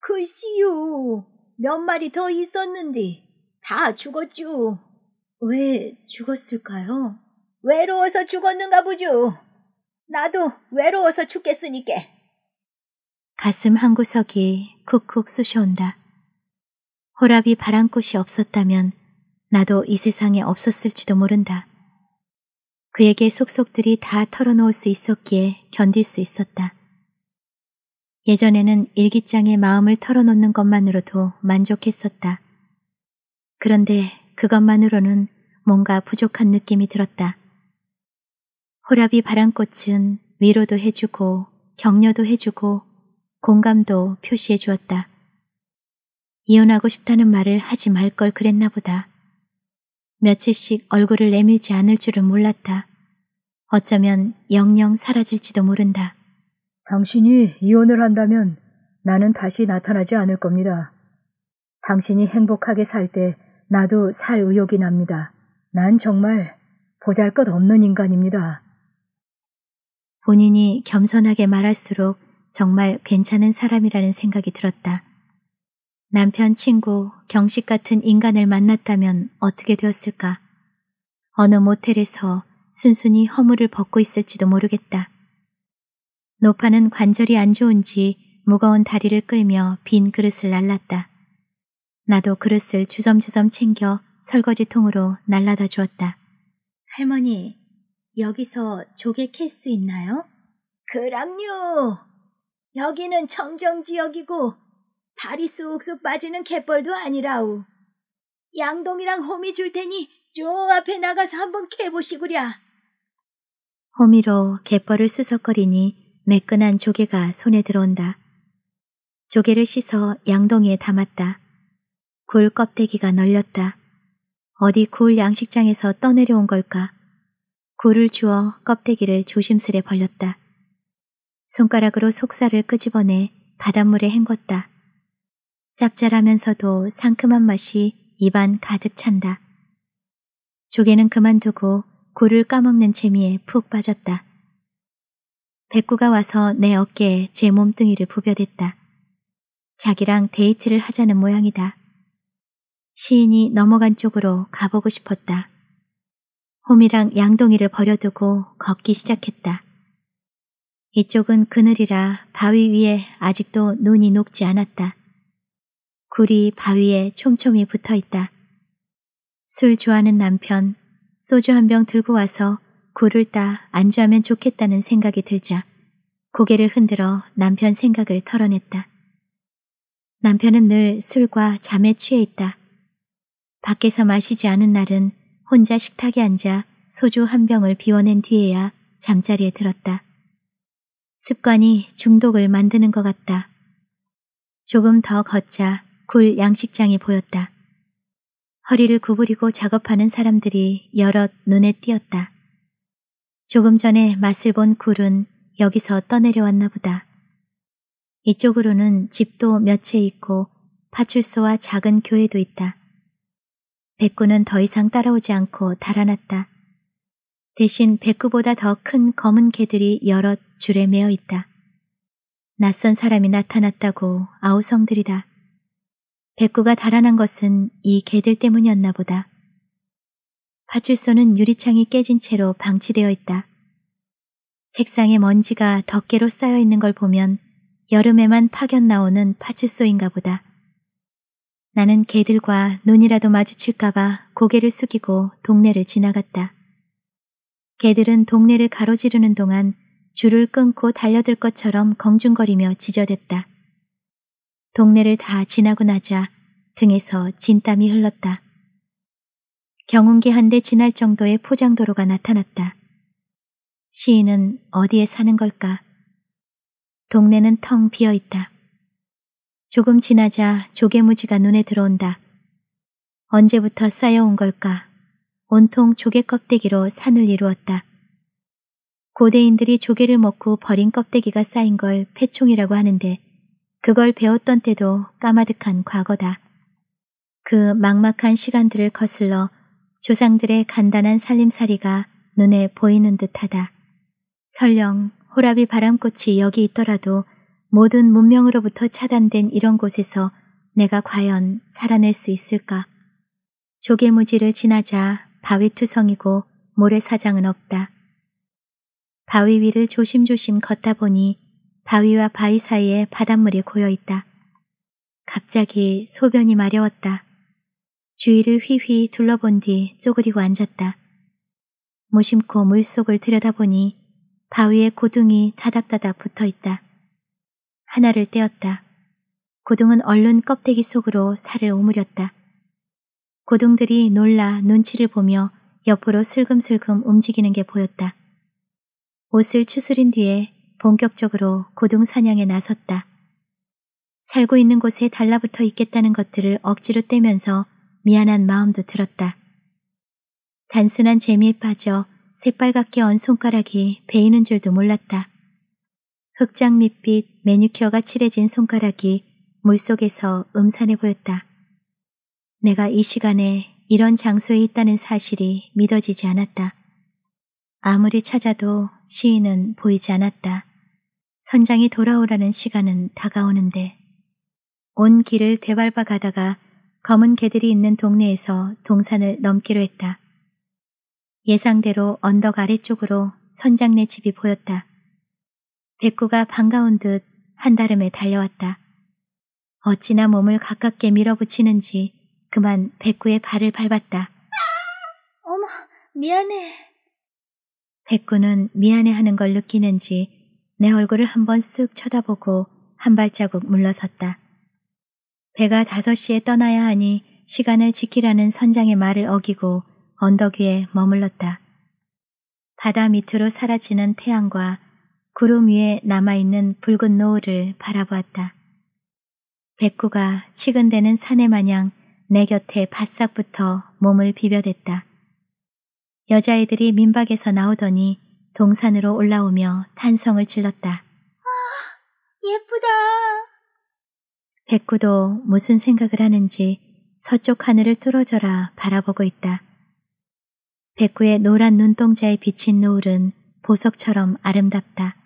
글씨요. 몇 마리 더 있었는데 다 죽었죠. 왜 죽었을까요? 외로워서 죽었는가 보죠. 나도 외로워서 죽겠으니까. 가슴 한 구석이 쿡쿡 쑤셔온다. 호랍이 바람꽃이 없었다면 나도 이 세상에 없었을지도 모른다. 그에게 속속들이 다 털어놓을 수 있었기에 견딜 수 있었다. 예전에는 일기장에 마음을 털어놓는 것만으로도 만족했었다. 그런데 그것만으로는 뭔가 부족한 느낌이 들었다. 호랍이 바람꽃은 위로도 해주고 격려도 해주고 공감도 표시해 주었다. 이혼하고 싶다는 말을 하지 말 걸 그랬나 보다. 며칠씩 얼굴을 내밀지 않을 줄은 몰랐다. 어쩌면 영영 사라질지도 모른다. 당신이 이혼을 한다면 나는 다시 나타나지 않을 겁니다. 당신이 행복하게 살 때 나도 살 의욕이 납니다. 난 정말 보잘 것 없는 인간입니다. 본인이 겸손하게 말할수록 정말 괜찮은 사람이라는 생각이 들었다. 남편, 친구, 경식 같은 인간을 만났다면 어떻게 되었을까? 어느 모텔에서 순순히 허물을 벗고 있을지도 모르겠다. 노파는 관절이 안 좋은지 무거운 다리를 끌며 빈 그릇을 날랐다. 나도 그릇을 주섬주섬 챙겨 설거지통으로 날라다 주었다. 할머니, 여기서 조개 캘 수 있나요? 그럼요. 여기는 청정지역이고 발이 쑥쑥 빠지는 갯벌도 아니라우. 양동이랑 호미 줄 테니 저 앞에 나가서 한번 캐보시구랴. 호미로 갯벌을 수석거리니 매끈한 조개가 손에 들어온다. 조개를 씻어 양동이에 담았다. 굴 껍데기가 널렸다. 어디 굴 양식장에서 떠내려온 걸까? 굴을 주워 껍데기를 조심스레 벌렸다. 손가락으로 속살을 끄집어내 바닷물에 헹궜다. 짭짤하면서도 상큼한 맛이 입안 가득 찬다. 조개는 그만두고 굴을 까먹는 재미에 푹 빠졌다. 백구가 와서 내 어깨에 제 몸뚱이를 부벼댔다. 자기랑 데이트를 하자는 모양이다. 시인이 넘어간 쪽으로 가보고 싶었다. 홈이랑 양동이를 버려두고 걷기 시작했다. 이쪽은 그늘이라 바위 위에 아직도 눈이 녹지 않았다. 굴이 바위에 촘촘히 붙어 있다. 술 좋아하는 남편, 소주 한 병 들고 와서 굴을 따 안주하면 좋겠다는 생각이 들자 고개를 흔들어 남편 생각을 털어냈다. 남편은 늘 술과 잠에 취해 있다. 밖에서 마시지 않은 날은 혼자 식탁에 앉아 소주 한 병을 비워낸 뒤에야 잠자리에 들었다. 습관이 중독을 만드는 것 같다. 조금 더 걷자 굴 양식장이 보였다. 허리를 구부리고 작업하는 사람들이 여럿 눈에 띄었다. 조금 전에 맛을 본 굴은 여기서 떠내려왔나 보다. 이쪽으로는 집도 몇 채 있고 파출소와 작은 교회도 있다. 백구는 더 이상 따라오지 않고 달아났다. 대신 백구보다 더 큰 검은 개들이 여럿 줄에 매어 있다. 낯선 사람이 나타났다고 아우성들이다. 백구가 달아난 것은 이 개들 때문이었나 보다. 파출소는 유리창이 깨진 채로 방치되어 있다. 책상에 먼지가 덮개로 쌓여 있는 걸 보면 여름에만 파견 나오는 파출소인가 보다. 나는 개들과 눈이라도 마주칠까봐 고개를 숙이고 동네를 지나갔다. 개들은 동네를 가로지르는 동안 줄을 끊고 달려들 것처럼 검중거리며 지저댔다. 동네를 다 지나고 나자 등에서 진땀이 흘렀다. 경운기 한 대 지날 정도의 포장도로가 나타났다. 시인은 어디에 사는 걸까? 동네는 텅 비어 있다. 조금 지나자 조개무지가 눈에 들어온다. 언제부터 쌓여온 걸까? 온통 조개 껍데기로 산을 이루었다. 고대인들이 조개를 먹고 버린 껍데기가 쌓인 걸패총이라고 하는데 그걸 배웠던 때도 까마득한 과거다. 그 막막한 시간들을 거슬러 조상들의 간단한 살림살이가 눈에 보이는 듯하다. 설령 호랍이 바람꽃이 여기 있더라도 모든 문명으로부터 차단된 이런 곳에서 내가 과연 살아낼 수 있을까? 조개무지를 지나자 바위투성이고 모래사장은 없다. 바위 위를 조심조심 걷다 보니 바위와 바위 사이에 바닷물이 고여 있다. 갑자기 소변이 마려웠다. 주위를 휘휘 둘러본 뒤 쪼그리고 앉았다. 무심코 물속을 들여다보니 바위에 고둥이 다닥다닥 붙어있다. 하나를 떼었다. 고둥은 얼른 껍데기 속으로 살을 오므렸다. 고둥들이 놀라 눈치를 보며 옆으로 슬금슬금 움직이는 게 보였다. 옷을 추스린 뒤에 본격적으로 고둥 사냥에 나섰다. 살고 있는 곳에 달라붙어 있겠다는 것들을 억지로 떼면서 미안한 마음도 들었다. 단순한 재미에 빠져 새빨갛게 언 손가락이 베이는 줄도 몰랐다. 흑장 밑빛 매니큐어가 칠해진 손가락이 물속에서 음산해 보였다. 내가 이 시간에 이런 장소에 있다는 사실이 믿어지지 않았다. 아무리 찾아도 시인은 보이지 않았다. 선장이 돌아오라는 시간은 다가오는데 온 길을 되발바 가다가 검은 개들이 있는 동네에서 동산을 넘기로 했다. 예상대로 언덕 아래쪽으로 선장네 집이 보였다. 백구가 반가운 듯 한달음에 달려왔다. 어찌나 몸을 가깝게 밀어붙이는지 그만 백구의 발을 밟았다. 어머, 미안해. 백구는 미안해하는 걸 느끼는지 내 얼굴을 한번 쓱 쳐다보고 한 발자국 물러섰다. 배가 5시에 떠나야 하니 시간을 지키라는 선장의 말을 어기고 언덕 위에 머물렀다. 바다 밑으로 사라지는 태양과 구름 위에 남아있는 붉은 노을을 바라보았다. 백구가 치근대는 사내 마냥 내 곁에 바싹 붙어 몸을 비벼댔다. 여자애들이 민박에서 나오더니 동산으로 올라오며 탄성을 질렀다. 아, 예쁘다. 백구도 무슨 생각을 하는지 서쪽 하늘을 뚫어져라 바라보고 있다. 백구의 노란 눈동자에 비친 노을은 보석처럼 아름답다.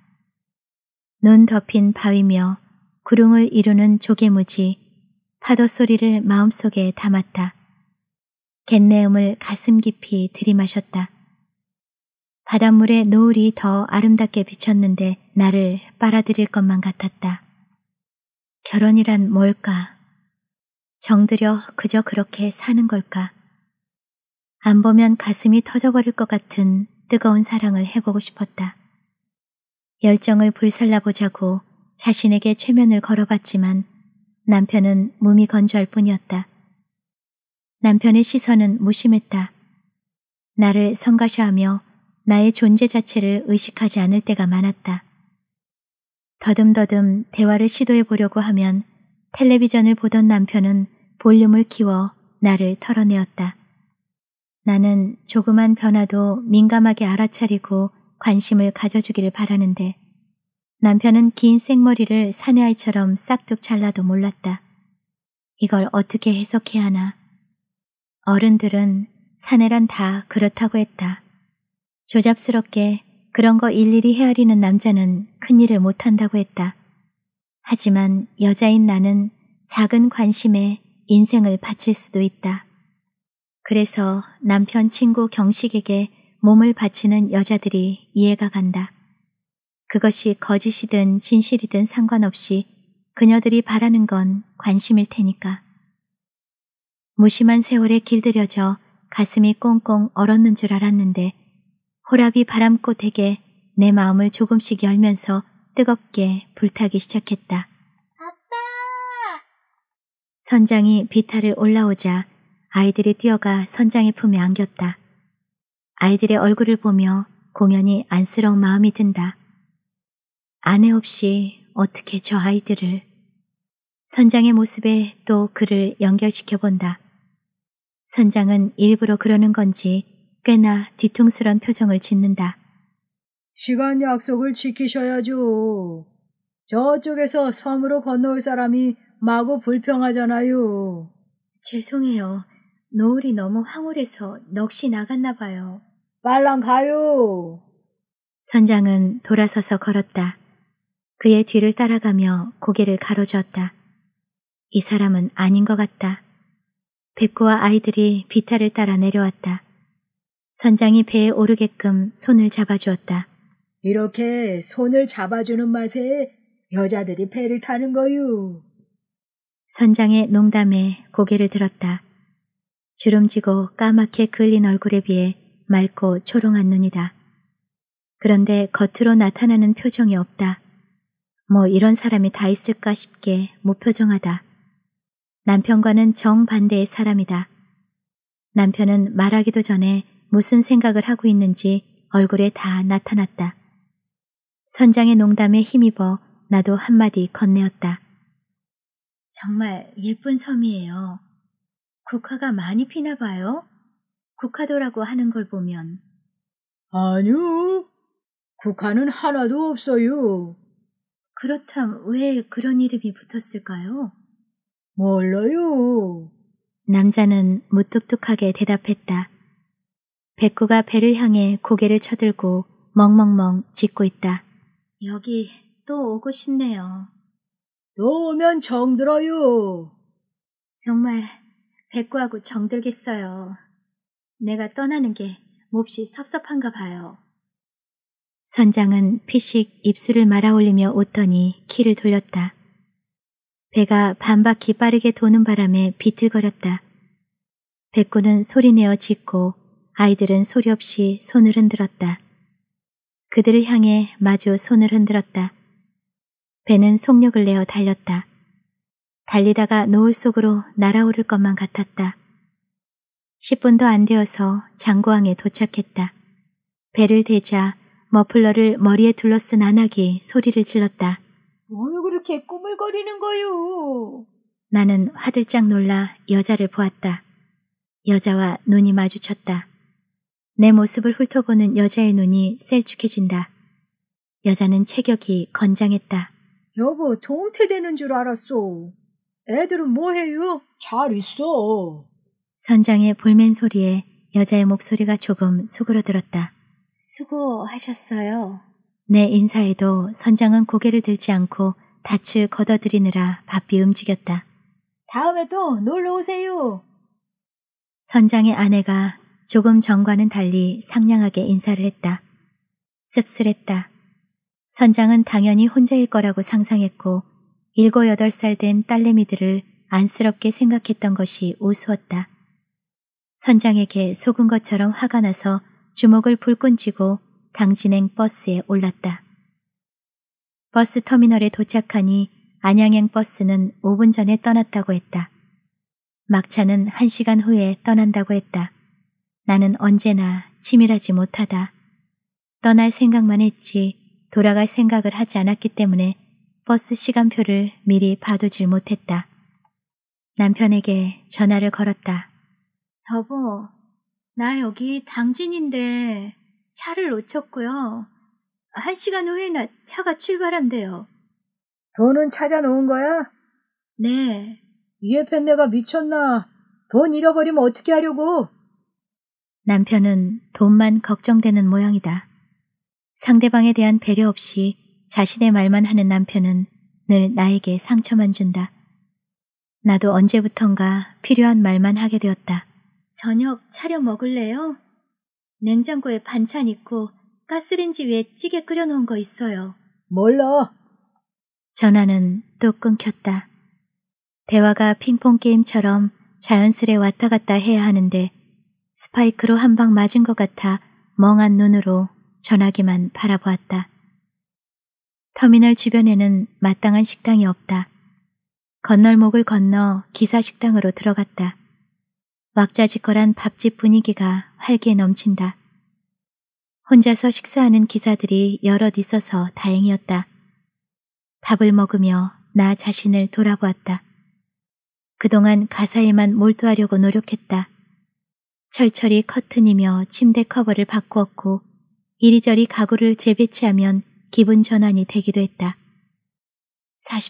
눈 덮인 바위며 구름을 이루는 조개무지, 파도 소리를 마음속에 담았다. 갯내음을 가슴 깊이 들이마셨다. 바닷물에 노을이 더 아름답게 비쳤는데 나를 빨아들일 것만 같았다. 결혼이란 뭘까? 정들여 그저 그렇게 사는 걸까? 안 보면 가슴이 터져버릴 것 같은 뜨거운 사랑을 해보고 싶었다. 열정을 불살라보자고 자신에게 최면을 걸어봤지만 남편은 몸이 건조할 뿐이었다. 남편의 시선은 무심했다. 나를 성가셔하며 나의 존재 자체를 의식하지 않을 때가 많았다. 더듬더듬 대화를 시도해 보려고 하면 텔레비전을 보던 남편은 볼륨을 키워 나를 털어내었다. 나는 조그만 변화도 민감하게 알아차리고 관심을 가져주기를 바라는데 남편은 긴 생머리를 사내아이처럼 싹둑 잘라도 몰랐다. 이걸 어떻게 해석해야 하나. 어른들은 사내란 다 그렇다고 했다. 조잡스럽게 그런 거 일일이 헤아리는 남자는 큰일을 못한다고 했다. 하지만 여자인 나는 작은 관심에 인생을 바칠 수도 있다. 그래서 남편 친구 경식에게 몸을 바치는 여자들이 이해가 간다. 그것이 거짓이든 진실이든 상관없이 그녀들이 바라는 건 관심일 테니까. 무심한 세월에 길들여져 가슴이 꽁꽁 얼었는 줄 알았는데 호랍이 바람꽃에게 내 마음을 조금씩 열면서 뜨겁게 불타기 시작했다. 아빠! 선장이 비탈을 올라오자 아이들이 뛰어가 선장의 품에 안겼다. 아이들의 얼굴을 보며 공연이 안쓰러운 마음이 든다. 아내 없이 어떻게 저 아이들을 선장의 모습에 또 그를 연결시켜 본다. 선장은 일부러 그러는 건지 꽤나 뒤통수런 표정을 짓는다. 시간 약속을 지키셔야죠. 저쪽에서 섬으로 건너올 사람이 마구 불평하잖아요. 죄송해요. 노을이 너무 황홀해서 넋이 나갔나 봐요. 빨랑 가요. 선장은 돌아서서 걸었다. 그의 뒤를 따라가며 고개를 가로저었다. 이 사람은 아닌 것 같다. 백구와 아이들이 비타를 따라 내려왔다. 선장이 배에 오르게끔 손을 잡아주었다. 이렇게 손을 잡아주는 맛에 여자들이 배를 타는 거유. 선장의 농담에 고개를 들었다. 주름지고 까맣게 그을린 얼굴에 비해 맑고 초롱한 눈이다. 그런데 겉으로 나타나는 표정이 없다. 뭐 이런 사람이 다 있을까 싶게 무표정하다. 남편과는 정반대의 사람이다. 남편은 말하기도 전에 무슨 생각을 하고 있는지 얼굴에 다 나타났다. 선장의 농담에 힘입어 나도 한마디 건네었다. 정말 예쁜 섬이에요. 국화가 많이 피나 봐요. 국화도라고 하는 걸 보면. 아니요. 국화는 하나도 없어요. 그렇다면 왜 그런 이름이 붙었을까요? 몰라요. 남자는 무뚝뚝하게 대답했다. 백구가 배를 향해 고개를 쳐들고 멍멍멍 짖고 있다. 여기 또 오고 싶네요. 또 오면 정들어요. 정말 백구하고 정들겠어요. 내가 떠나는 게 몹시 섭섭한가 봐요. 선장은 피식 입술을 말아올리며 웃더니 키를 돌렸다. 배가 반바퀴 빠르게 도는 바람에 비틀거렸다. 백구는 소리내어 짖고 아이들은 소리 없이 손을 흔들었다. 그들을 향해 마주 손을 흔들었다. 배는 속력을 내어 달렸다. 달리다가 노을 속으로 날아오를 것만 같았다. 10분도 안 되어서 장고항에 도착했다. 배를 대자 머플러를 머리에 둘러쓴 안악이 소리를 질렀다. 뭘 그렇게 꾸물거리는 거요? 나는 화들짝 놀라 여자를 보았다. 여자와 눈이 마주쳤다. 내 모습을 훑어보는 여자의 눈이 셀쭉해진다. 여자는 체격이 건장했다. 여보, 동태되는 줄 알았어. 애들은 뭐해요? 잘 있어. 선장의 볼멘 소리에 여자의 목소리가 조금 수그러들었다. 수고하셨어요. 내 인사에도 선장은 고개를 들지 않고 닻을 걷어들이느라 바삐 움직였다. 다음에 도 놀러 오세요. 선장의 아내가 조금 전과는 달리 상냥하게 인사를 했다. 씁쓸했다. 선장은 당연히 혼자일 거라고 상상했고 일곱 여덟 살 된 딸내미들을 안쓰럽게 생각했던 것이 우스웠다. 선장에게 속은 것처럼 화가 나서 주먹을 불끈 쥐고 당진행 버스에 올랐다. 버스 터미널에 도착하니 안양행 버스는 5분 전에 떠났다고 했다. 막차는 1시간 후에 떠난다고 했다. 나는 언제나 치밀하지 못하다. 떠날 생각만 했지 돌아갈 생각을 하지 않았기 때문에 버스 시간표를 미리 봐두질 못했다. 남편에게 전화를 걸었다. 여보, 나 여기 당진인데 차를 놓쳤고요. 한 시간 후에나 차가 출발한대요. 돈은 찾아놓은 거야? 네. 이에 팬내가 미쳤나? 돈 잃어버리면 어떻게 하려고? 남편은 돈만 걱정되는 모양이다. 상대방에 대한 배려 없이 자신의 말만 하는 남편은 늘 나에게 상처만 준다. 나도 언제부턴가 필요한 말만 하게 되었다. 저녁 차려 먹을래요? 냉장고에 반찬 있고 가스레인지 위에 찌개 끓여놓은 거 있어요. 몰라. 전화는 또 끊겼다. 대화가 핑퐁 게임처럼 자연스레 왔다 갔다 해야 하는데 스파이크로 한 방 맞은 것 같아 멍한 눈으로 전화기만 바라보았다. 터미널 주변에는 마땅한 식당이 없다. 건널목을 건너 기사식당으로 들어갔다. 왁자지껄한 밥집 분위기가 활기에 넘친다. 혼자서 식사하는 기사들이 여럿 있어서 다행이었다. 밥을 먹으며 나 자신을 돌아보았다. 그동안 가사에만 몰두하려고 노력했다. 철철이 커튼이며 침대 커버를 바꾸었고 이리저리 가구를 재배치하면 기분 전환이 되기도 했다.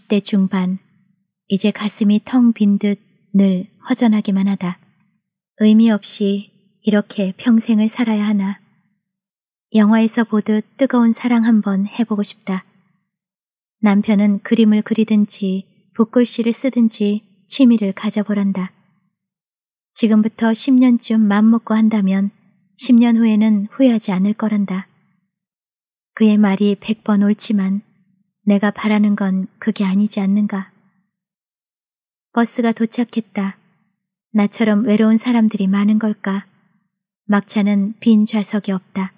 40대 중반, 이제 가슴이 텅 빈 듯 늘 허전하기만 하다. 의미 없이 이렇게 평생을 살아야 하나. 영화에서 보듯 뜨거운 사랑 한번 해보고 싶다. 남편은 그림을 그리든지 붓글씨를 쓰든지 취미를 가져보란다. 지금부터 10년쯤 맘먹고 한다면 10년 후에는 후회하지 않을 거란다. 그의 말이 100번 옳지만 내가 바라는 건 그게 아니지 않는가. 버스가 도착했다. 나처럼 외로운 사람들이 많은 걸까. 막차는 빈 좌석이 없다.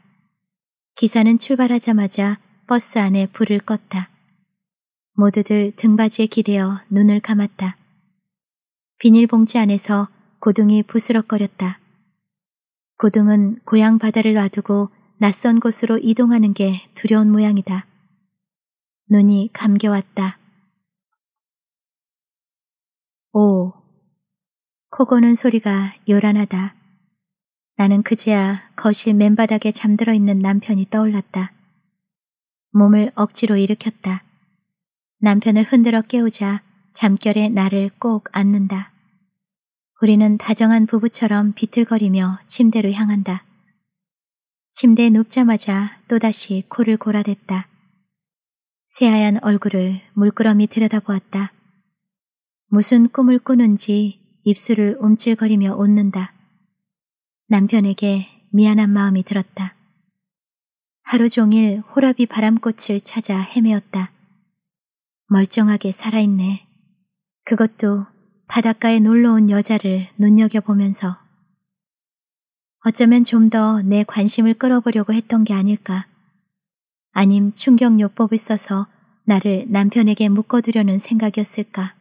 기사는 출발하자마자 버스 안에 불을 껐다. 모두들 등받이에 기대어 눈을 감았다. 비닐봉지 안에서 고둥이 부스럭거렸다. 고둥은 고향 바다를 놔두고 낯선 곳으로 이동하는 게 두려운 모양이다. 눈이 감겨왔다. 오. 코고는 소리가 요란하다. 나는 그제야 거실 맨바닥에 잠들어 있는 남편이 떠올랐다. 몸을 억지로 일으켰다. 남편을 흔들어 깨우자 잠결에 나를 꼭 안는다. 우리는 다정한 부부처럼 비틀거리며 침대로 향한다. 침대에 눕자마자 또다시 코를 골아댔다. 새하얀 얼굴을 물끄러미 들여다보았다. 무슨 꿈을 꾸는지 입술을 움찔거리며 웃는다. 남편에게 미안한 마음이 들었다. 하루 종일 호라비 바람꽃을 찾아 헤매었다. 멀쩡하게 살아있네. 그것도 바닷가에 놀러 온 여자를 눈여겨보면서 어쩌면 좀 더 내 관심을 끌어보려고 했던 게 아닐까. 아님 충격요법을 써서 나를 남편에게 묶어두려는 생각이었을까.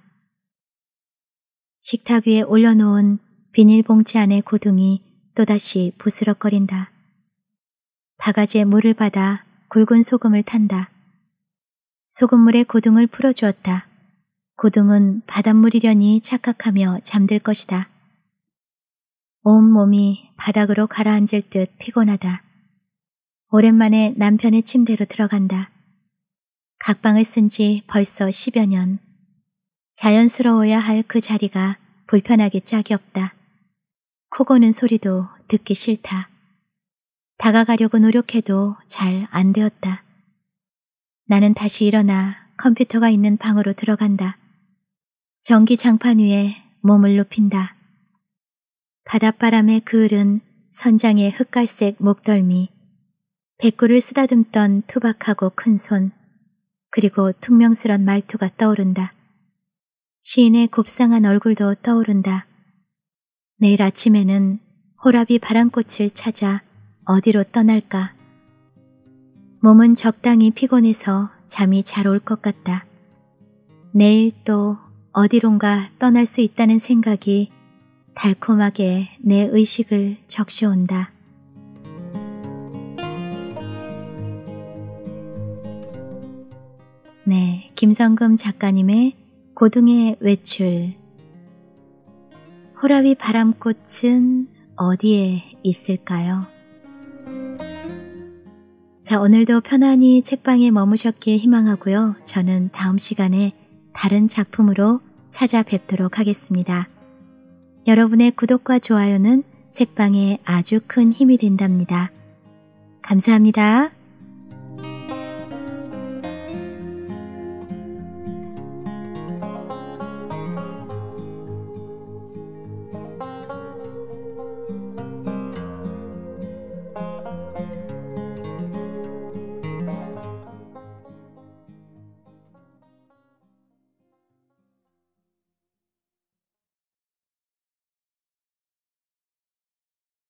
식탁 위에 올려놓은 비닐봉지 안의 고둥이 또다시 부스럭거린다. 바가지에 물을 받아 굵은 소금을 탄다. 소금물에 고둥을 풀어주었다. 고등은 바닷물이려니 착각하며 잠들 것이다. 온몸이 바닥으로 가라앉을 듯 피곤하다. 오랜만에 남편의 침대로 들어간다. 각방을 쓴 지 벌써 10여 년. 자연스러워야 할 그 자리가 불편하게 짝이 없다. 코 고는 소리도 듣기 싫다. 다가가려고 노력해도 잘 안 되었다. 나는 다시 일어나 컴퓨터가 있는 방으로 들어간다. 전기 장판 위에 몸을 눕힌다 바닷바람에 그을은 선장의 흑갈색 목덜미, 백구를 쓰다듬던 투박하고 큰 손, 그리고 퉁명스런 말투가 떠오른다. 시인의 곱상한 얼굴도 떠오른다. 내일 아침에는 호랍이 바람꽃을 찾아 어디로 떠날까? 몸은 적당히 피곤해서 잠이 잘 올 것 같다. 내일 또 어디론가 떠날 수 있다는 생각이 달콤하게 내 의식을 적셔온다. 네, 김성금 작가님의 고등의 외출 호라위 바람꽃은 어디에 있을까요? 자, 오늘도 편안히 책방에 머무셨길 희망하고요. 저는 다음 시간에 다른 작품으로 찾아뵙도록 하겠습니다. 여러분의 구독과 좋아요는 책방에 아주 큰 힘이 된답니다. 감사합니다.